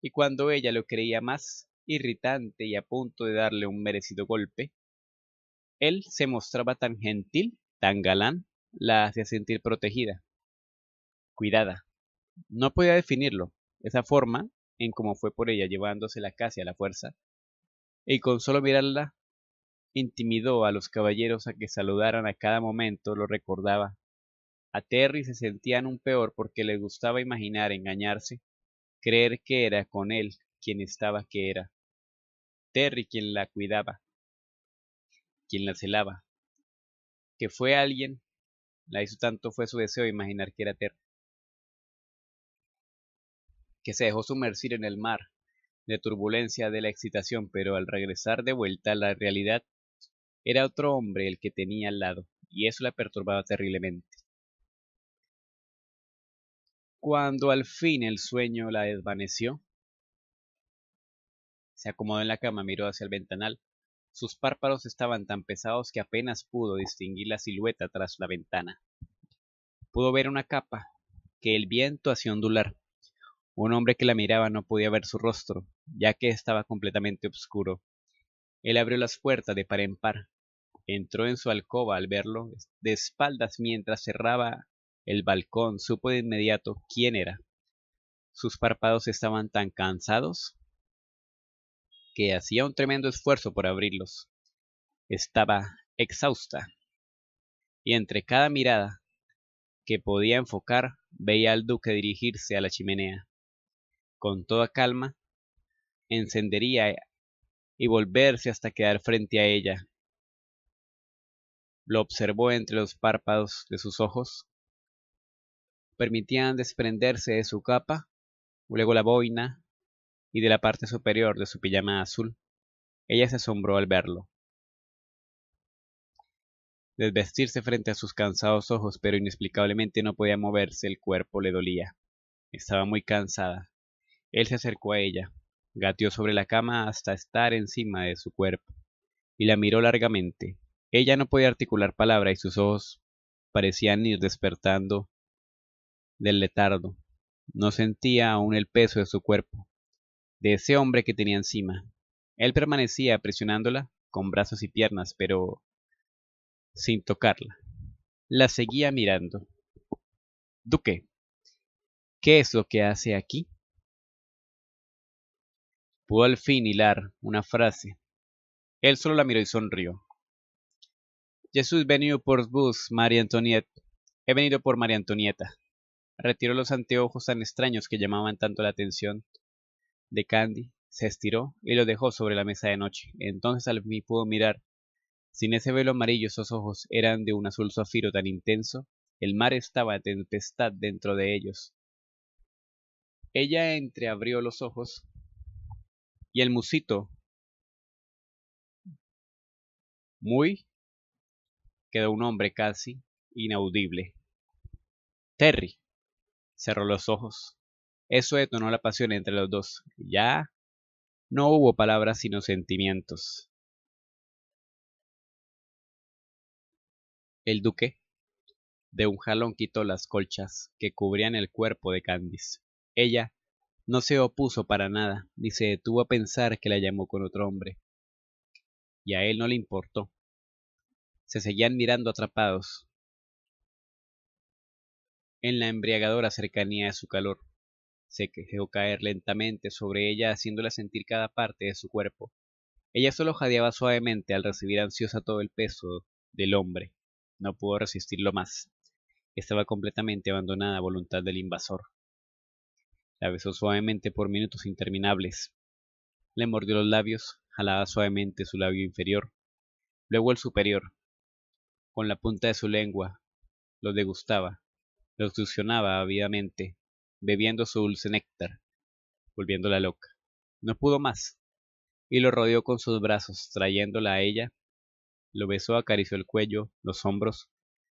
y cuando ella lo creía más irritante y a punto de darle un merecido golpe, él se mostraba tan gentil, tan galán, la hacía sentir protegida cuidada. No podía definirlo, esa forma en cómo fue por ella llevándosela casi a la fuerza, y con solo mirarla intimidó a los caballeros a que saludaran a cada momento, lo recordaba. A Terry se sentían un peor porque le gustaba imaginar, engañarse, creer que era con él quien estaba que era. Terry quien la cuidaba, quien la celaba. Que fue alguien, la hizo tanto fue su deseo imaginar que era Terry que se dejó sumergir en el mar de turbulencia de la excitación, pero al regresar de vuelta a la realidad, era otro hombre el que tenía al lado, y eso la perturbaba terriblemente. Cuando al fin el sueño la desvaneció, se acomodó en la cama, miró hacia el ventanal. Sus párpados estaban tan pesados que apenas pudo distinguir la silueta tras la ventana. Pudo ver una capa que el viento hacía ondular un hombre que la miraba no podía ver su rostro, ya que estaba completamente oscuro. Él abrió las puertas de par en par. Entró en su alcoba al verlo de espaldas mientras cerraba el balcón. Supo de inmediato quién era. Sus párpados estaban tan cansados que hacía un tremendo esfuerzo por abrirlos. Estaba exhausta. Y entre cada mirada que podía enfocar, veía al duque dirigirse a la chimenea con toda calma, encendería eh, y volverse hasta quedar frente a ella. Lo observó entre los párpados de sus ojos. Permitían desprenderse de su capa, luego la boina y de la parte superior de su pijama azul. Ella se asombró al verlo. Desvestirse frente a sus cansados ojos, pero inexplicablemente no podía moverse, el cuerpo le dolía. Estaba muy cansada. Él se acercó a ella, gateó sobre la cama hasta estar encima de su cuerpo, y la miró largamente. Ella no podía articular palabra y sus ojos parecían ir despertando del letardo. No sentía aún el peso de su cuerpo, de ese hombre que tenía encima. Él permanecía presionándola con brazos y piernas, pero sin tocarla. La seguía mirando. Duque, ¿qué es lo que hace aquí? Pudo al fin hilar una frase. Él solo la miró y sonrió. Jesús venido por vos, María Antonieta. He venido por María Antonieta. Retiró los anteojos tan extraños que llamaban tanto la atención de Candy, se estiró y lo dejó sobre la mesa de noche. Entonces al fin pudo mirar. Sin ese velo amarillo esos ojos eran de un azul zafiro tan intenso. El mar estaba de tempestad dentro de ellos. Ella entreabrió los ojos y el musito. Muy quedó un hombre casi inaudible. Terry cerró los ojos. Eso detonó la pasión entre los dos. Ya no hubo palabras sino sentimientos. El duque de un jalón quitó las colchas que cubrían el cuerpo de Candice. Ella no se opuso para nada, ni se detuvo a pensar que la llamó con otro hombre. Y a él no le importó. Se seguían mirando atrapados en la embriagadora cercanía de su calor. Se quejó caer lentamente sobre ella, haciéndola sentir cada parte de su cuerpo. Ella solo jadeaba suavemente al recibir ansiosa todo el peso del hombre. No pudo resistirlo más. Estaba completamente abandonada a voluntad del invasor. La besó suavemente por minutos interminables. Le mordió los labios, jalaba suavemente su labio inferior, luego el superior. Con la punta de su lengua, lo degustaba, lo succionaba ávidamente, bebiendo su dulce néctar, volviéndola loca. No pudo más, y lo rodeó con sus brazos, trayéndola a ella. Lo besó, acarició el cuello, los hombros,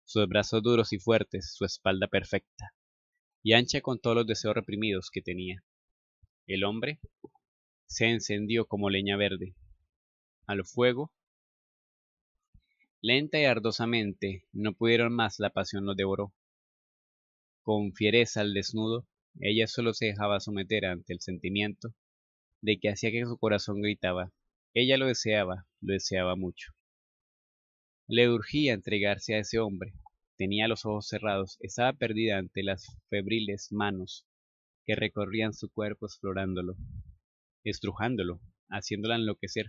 sus brazos duros y fuertes, su espalda perfecta y ancha con todos los deseos reprimidos que tenía. El hombre se encendió como leña verde. Al fuego, lenta y ardosamente, no pudieron más, la pasión lo devoró. Con fiereza al desnudo, ella solo se dejaba someter ante el sentimiento de que hacía que su corazón gritaba. Ella lo deseaba, lo deseaba mucho. Le urgía entregarse a ese hombre, Tenía los ojos cerrados, estaba perdida ante las febriles manos que recorrían su cuerpo explorándolo, estrujándolo, haciéndola enloquecer.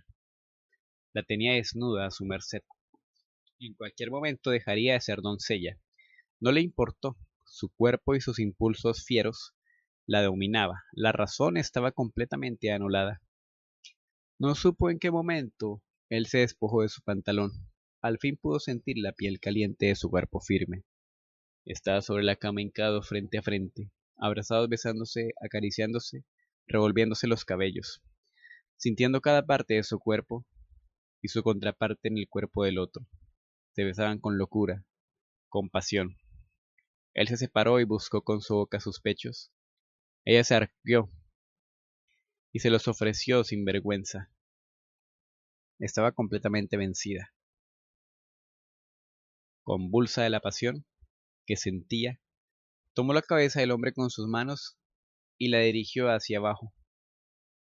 La tenía desnuda a su merced. En cualquier momento dejaría de ser doncella. No le importó, su cuerpo y sus impulsos fieros la dominaba, la razón estaba completamente anulada. No supo en qué momento él se despojó de su pantalón, al fin pudo sentir la piel caliente de su cuerpo firme. Estaba sobre la cama hincado frente a frente, abrazados besándose, acariciándose, revolviéndose los cabellos, sintiendo cada parte de su cuerpo y su contraparte en el cuerpo del otro. Se besaban con locura, con pasión. Él se separó y buscó con su boca sus pechos. Ella se arqueó y se los ofreció sin vergüenza. Estaba completamente vencida convulsa de la pasión que sentía, tomó la cabeza del hombre con sus manos y la dirigió hacia abajo.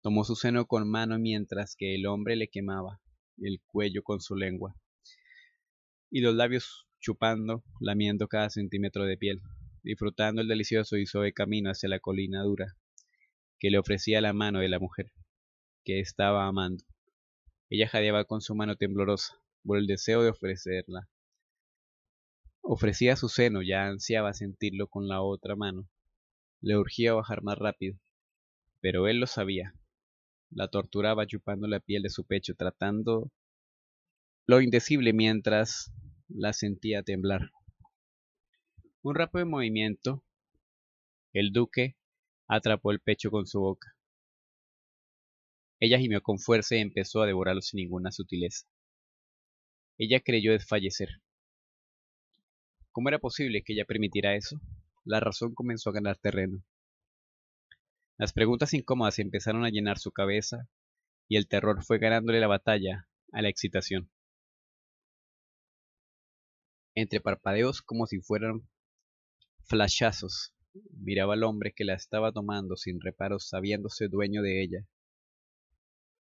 Tomó su seno con mano mientras que el hombre le quemaba el cuello con su lengua y los labios chupando, lamiendo cada centímetro de piel, disfrutando el delicioso y suave camino hacia la colina dura que le ofrecía la mano de la mujer que estaba amando. Ella jadeaba con su mano temblorosa por el deseo de ofrecerla Ofrecía su seno, ya ansiaba sentirlo con la otra mano. Le urgía bajar más rápido. Pero él lo sabía. La torturaba chupando la piel de su pecho, tratando lo indecible mientras la sentía temblar. Un rápido movimiento. El duque atrapó el pecho con su boca. Ella gimió con fuerza y empezó a devorarlo sin ninguna sutileza. Ella creyó desfallecer. ¿Cómo era posible que ella permitiera eso? La razón comenzó a ganar terreno. Las preguntas incómodas empezaron a llenar su cabeza y el terror fue ganándole la batalla a la excitación. Entre parpadeos como si fueran flashazos, miraba al hombre que la estaba tomando sin reparos, sabiéndose dueño de ella.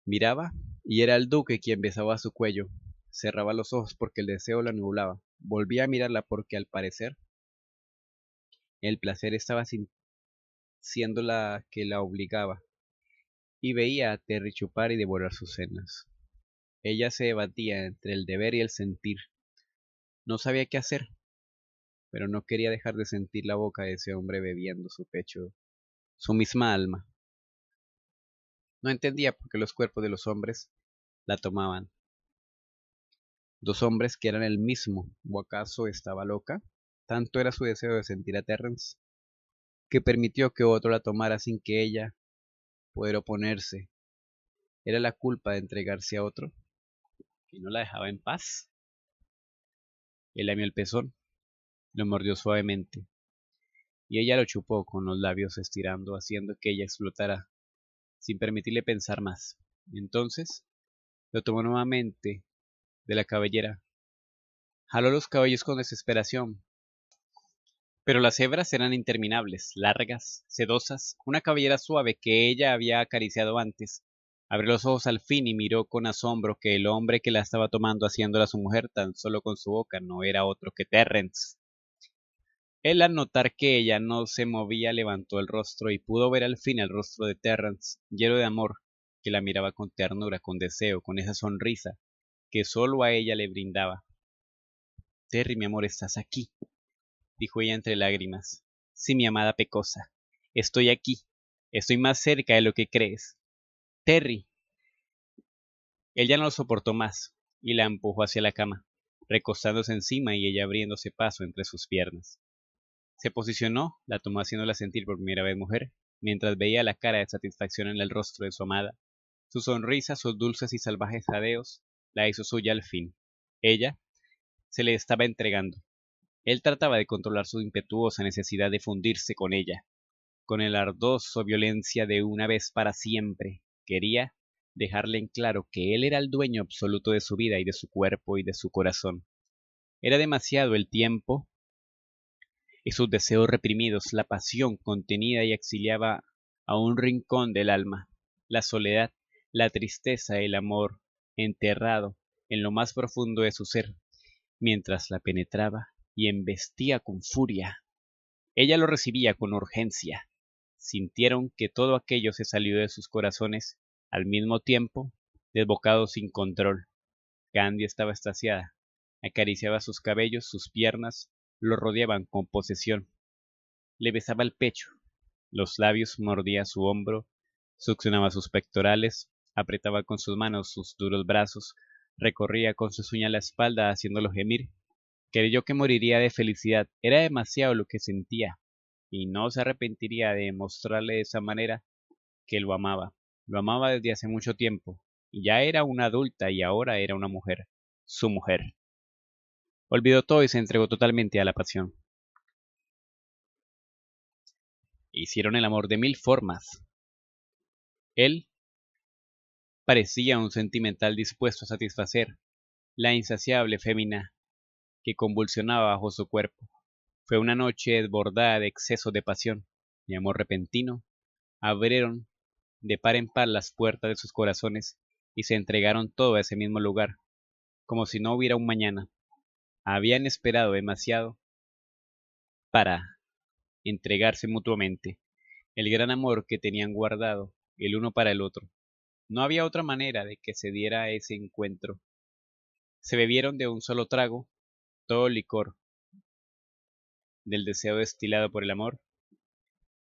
Miraba y era el duque quien besaba su cuello, Cerraba los ojos porque el deseo la nublaba. Volvía a mirarla porque al parecer el placer estaba siendo la que la obligaba. Y veía a Terry chupar y devorar sus cenas. Ella se debatía entre el deber y el sentir. No sabía qué hacer, pero no quería dejar de sentir la boca de ese hombre bebiendo su pecho, su misma alma. No entendía por qué los cuerpos de los hombres la tomaban, dos hombres que eran el mismo, o acaso estaba loca. Tanto era su deseo de sentir a Terrence, que permitió que otro la tomara sin que ella pudiera oponerse. Era la culpa de entregarse a otro, que no la dejaba en paz. Él lamió el pezón, lo mordió suavemente, y ella lo chupó con los labios estirando, haciendo que ella explotara, sin permitirle pensar más. Entonces, lo tomó nuevamente de la cabellera. Jaló los cabellos con desesperación. Pero las hebras eran interminables, largas, sedosas, una cabellera suave que ella había acariciado antes. Abrió los ojos al fin y miró con asombro que el hombre que la estaba tomando haciéndola su mujer tan solo con su boca no era otro que Terrence. Él al notar que ella no se movía levantó el rostro y pudo ver al fin el rostro de Terrence, lleno de amor, que la miraba con ternura, con deseo, con esa sonrisa que solo a ella le brindaba. Terry, mi amor, estás aquí, dijo ella entre lágrimas. Sí, mi amada pecosa, estoy aquí, estoy más cerca de lo que crees. Terry. ella no lo soportó más y la empujó hacia la cama, recostándose encima y ella abriéndose paso entre sus piernas. Se posicionó, la tomó haciéndola sentir por primera vez mujer, mientras veía la cara de satisfacción en el rostro de su amada, su sonrisa, sus dulces y salvajes jadeos, la hizo suya al fin. Ella se le estaba entregando. Él trataba de controlar su impetuosa necesidad de fundirse con ella, con el ardoso violencia de una vez para siempre. Quería dejarle en claro que él era el dueño absoluto de su vida y de su cuerpo y de su corazón. Era demasiado el tiempo y sus deseos reprimidos, la pasión contenida y exiliaba a un rincón del alma, la soledad, la tristeza, el amor, enterrado en lo más profundo de su ser, mientras la penetraba y embestía con furia. Ella lo recibía con urgencia. Sintieron que todo aquello se salió de sus corazones, al mismo tiempo, desbocado sin control. Candy estaba estasiada. acariciaba sus cabellos, sus piernas, lo rodeaban con posesión. Le besaba el pecho, los labios mordía su hombro, succionaba sus pectorales, apretaba con sus manos sus duros brazos, recorría con sus uñas la espalda haciéndolo gemir. Creyó que moriría de felicidad, era demasiado lo que sentía, y no se arrepentiría de mostrarle de esa manera que lo amaba. Lo amaba desde hace mucho tiempo, y ya era una adulta y ahora era una mujer, su mujer. Olvidó todo y se entregó totalmente a la pasión. Hicieron el amor de mil formas. Él parecía un sentimental dispuesto a satisfacer la insaciable fémina que convulsionaba bajo su cuerpo. Fue una noche desbordada de exceso de pasión y amor repentino. Abrieron de par en par las puertas de sus corazones y se entregaron todo a ese mismo lugar, como si no hubiera un mañana. Habían esperado demasiado para entregarse mutuamente el gran amor que tenían guardado el uno para el otro. No había otra manera de que se diera ese encuentro. Se bebieron de un solo trago todo licor del deseo destilado por el amor.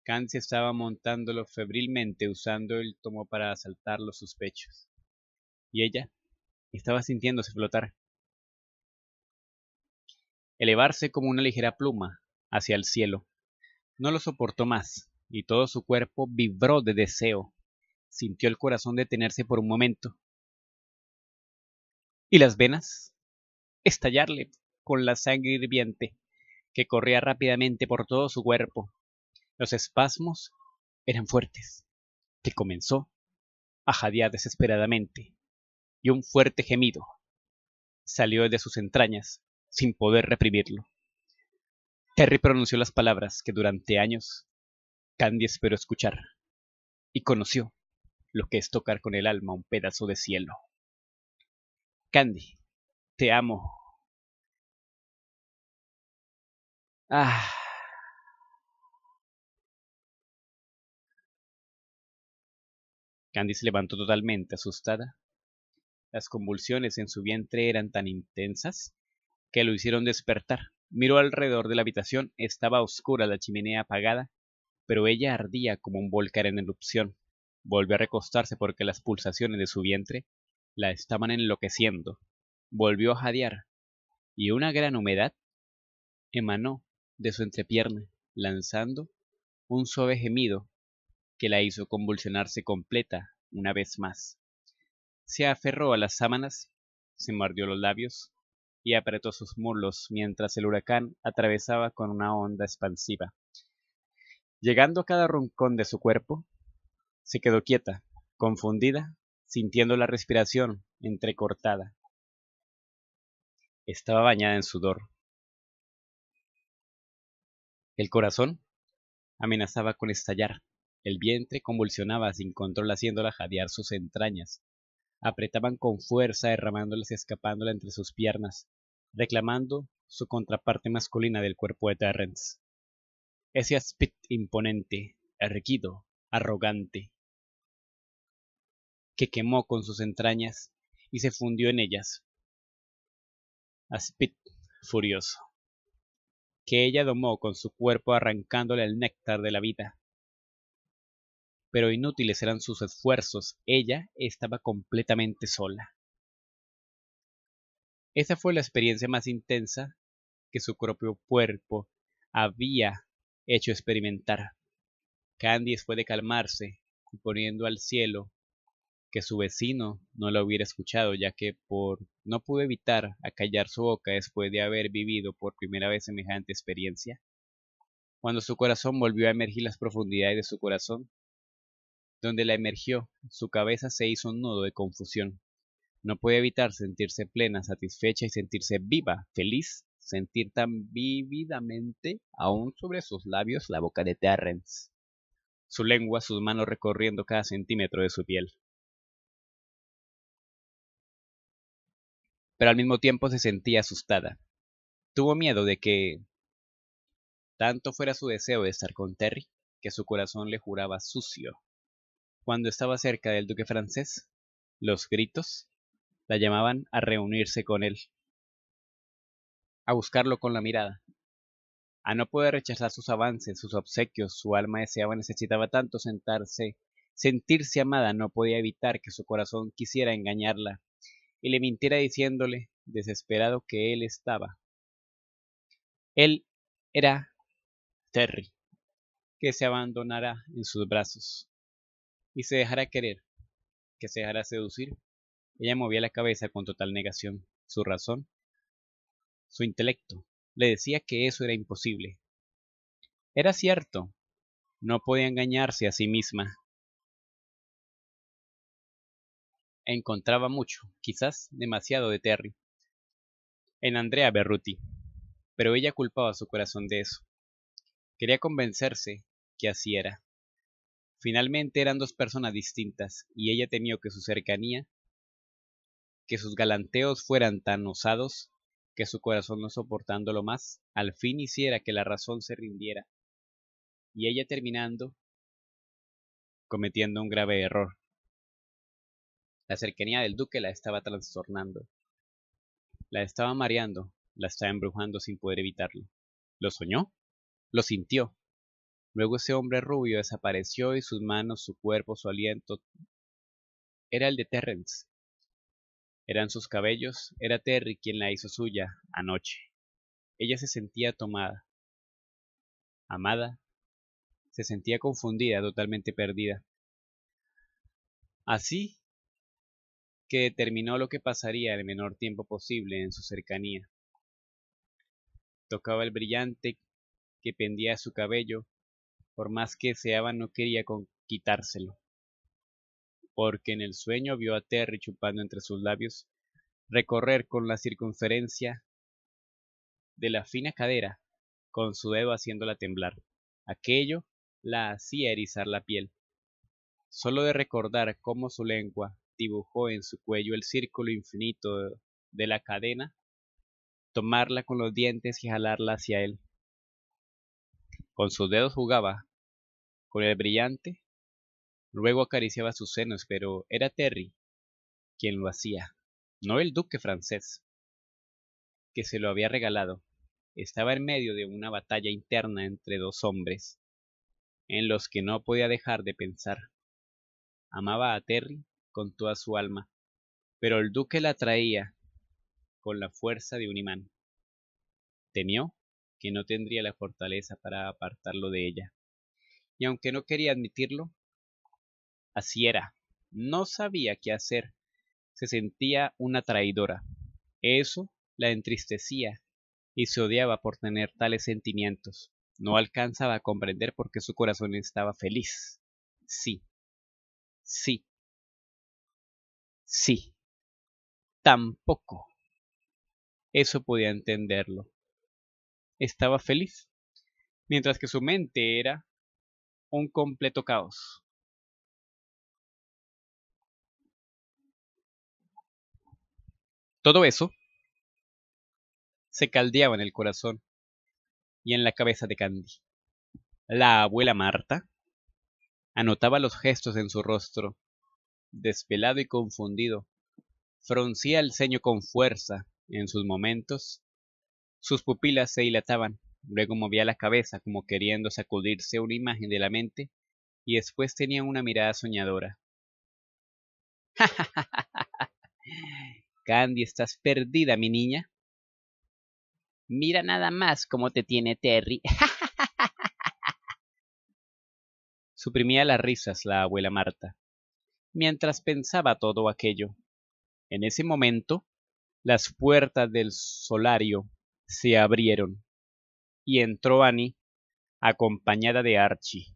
Kansi estaba montándolo febrilmente usando el tomo para asaltar los sospechos. Y ella estaba sintiéndose flotar. Elevarse como una ligera pluma hacia el cielo. No lo soportó más, y todo su cuerpo vibró de deseo, sintió el corazón detenerse por un momento y las venas estallarle con la sangre hirviente que corría rápidamente por todo su cuerpo. Los espasmos eran fuertes, que comenzó a jadear desesperadamente, y un fuerte gemido salió de sus entrañas sin poder reprimirlo. Terry pronunció las palabras que durante años Candy esperó escuchar, y conoció lo que es tocar con el alma un pedazo de cielo. Candy, te amo. Ah. Candy se levantó totalmente asustada. Las convulsiones en su vientre eran tan intensas que lo hicieron despertar. Miró alrededor de la habitación, estaba oscura la chimenea apagada, pero ella ardía como un volcán en erupción. Volvió a recostarse porque las pulsaciones de su vientre la estaban enloqueciendo. Volvió a jadear, y una gran humedad emanó de su entrepierna, lanzando un suave gemido que la hizo convulsionarse completa una vez más. Se aferró a las sábanas, se mordió los labios y apretó sus muslos mientras el huracán atravesaba con una onda expansiva. Llegando a cada rincón de su cuerpo, se quedó quieta, confundida, sintiendo la respiración entrecortada. Estaba bañada en sudor. El corazón amenazaba con estallar. El vientre convulsionaba sin control haciéndola jadear sus entrañas. Apretaban con fuerza, derramándolas y escapándola entre sus piernas, reclamando su contraparte masculina del cuerpo de Terrence. Ese aspecto imponente, erguido, arrogante, que quemó con sus entrañas y se fundió en ellas. Spit furioso, que ella domó con su cuerpo arrancándole el néctar de la vida. Pero inútiles eran sus esfuerzos, ella estaba completamente sola. Esa fue la experiencia más intensa que su propio cuerpo había hecho experimentar. Candy después de calmarse, poniendo al cielo que su vecino no la hubiera escuchado, ya que por no pudo evitar acallar su boca después de haber vivido por primera vez semejante experiencia. Cuando su corazón volvió a emergir las profundidades de su corazón, donde la emergió, su cabeza se hizo un nudo de confusión. No puede evitar sentirse plena, satisfecha y sentirse viva, feliz, sentir tan vívidamente aún sobre sus labios la boca de Terrence su lengua, sus manos recorriendo cada centímetro de su piel. Pero al mismo tiempo se sentía asustada. Tuvo miedo de que tanto fuera su deseo de estar con Terry, que su corazón le juraba sucio. Cuando estaba cerca del duque francés, los gritos la llamaban a reunirse con él, a buscarlo con la mirada, a no poder rechazar sus avances, sus obsequios, su alma deseaba, necesitaba tanto sentarse, sentirse amada, no podía evitar que su corazón quisiera engañarla y le mintiera diciéndole, desesperado, que él estaba. Él era Terry, que se abandonara en sus brazos y se dejara querer, que se dejara seducir. Ella movía la cabeza con total negación. Su razón, su intelecto, le decía que eso era imposible. Era cierto, no podía engañarse a sí misma. Encontraba mucho, quizás demasiado de Terry, en Andrea Berruti, pero ella culpaba su corazón de eso. Quería convencerse que así era. Finalmente eran dos personas distintas y ella temió que su cercanía, que sus galanteos fueran tan osados su corazón no soportándolo más, al fin hiciera que la razón se rindiera. Y ella terminando, cometiendo un grave error. La cercanía del duque la estaba trastornando. La estaba mareando, la estaba embrujando sin poder evitarlo. ¿Lo soñó? Lo sintió. Luego ese hombre rubio desapareció y sus manos, su cuerpo, su aliento... Era el de Terrence, eran sus cabellos, era Terry quien la hizo suya, anoche. Ella se sentía tomada, amada, se sentía confundida, totalmente perdida. Así que determinó lo que pasaría el menor tiempo posible en su cercanía. Tocaba el brillante que pendía a su cabello, por más que deseaba no quería quitárselo porque en el sueño vio a Terry chupando entre sus labios, recorrer con la circunferencia de la fina cadera, con su dedo haciéndola temblar. Aquello la hacía erizar la piel. Solo de recordar cómo su lengua dibujó en su cuello el círculo infinito de la cadena, tomarla con los dientes y jalarla hacia él. Con sus dedos jugaba, con el brillante Luego acariciaba sus senos, pero era Terry quien lo hacía, no el duque francés, que se lo había regalado. Estaba en medio de una batalla interna entre dos hombres, en los que no podía dejar de pensar. Amaba a Terry con toda su alma, pero el duque la atraía con la fuerza de un imán. Temió que no tendría la fortaleza para apartarlo de ella, y aunque no quería admitirlo, Así era. No sabía qué hacer. Se sentía una traidora. Eso la entristecía y se odiaba por tener tales sentimientos. No alcanzaba a comprender por qué su corazón estaba feliz. Sí. Sí. Sí. Tampoco. Eso podía entenderlo. Estaba feliz, mientras que su mente era un completo caos. Todo eso se caldeaba en el corazón y en la cabeza de Candy. La abuela Marta anotaba los gestos en su rostro, desvelado y confundido, fruncía el ceño con fuerza en sus momentos, sus pupilas se dilataban, luego movía la cabeza como queriendo sacudirse una imagen de la mente y después tenía una mirada soñadora. Andy, estás perdida, mi niña. Mira nada más cómo te tiene Terry. Suprimía las risas la abuela Marta, mientras pensaba todo aquello. En ese momento, las puertas del solario se abrieron y entró Annie acompañada de Archie.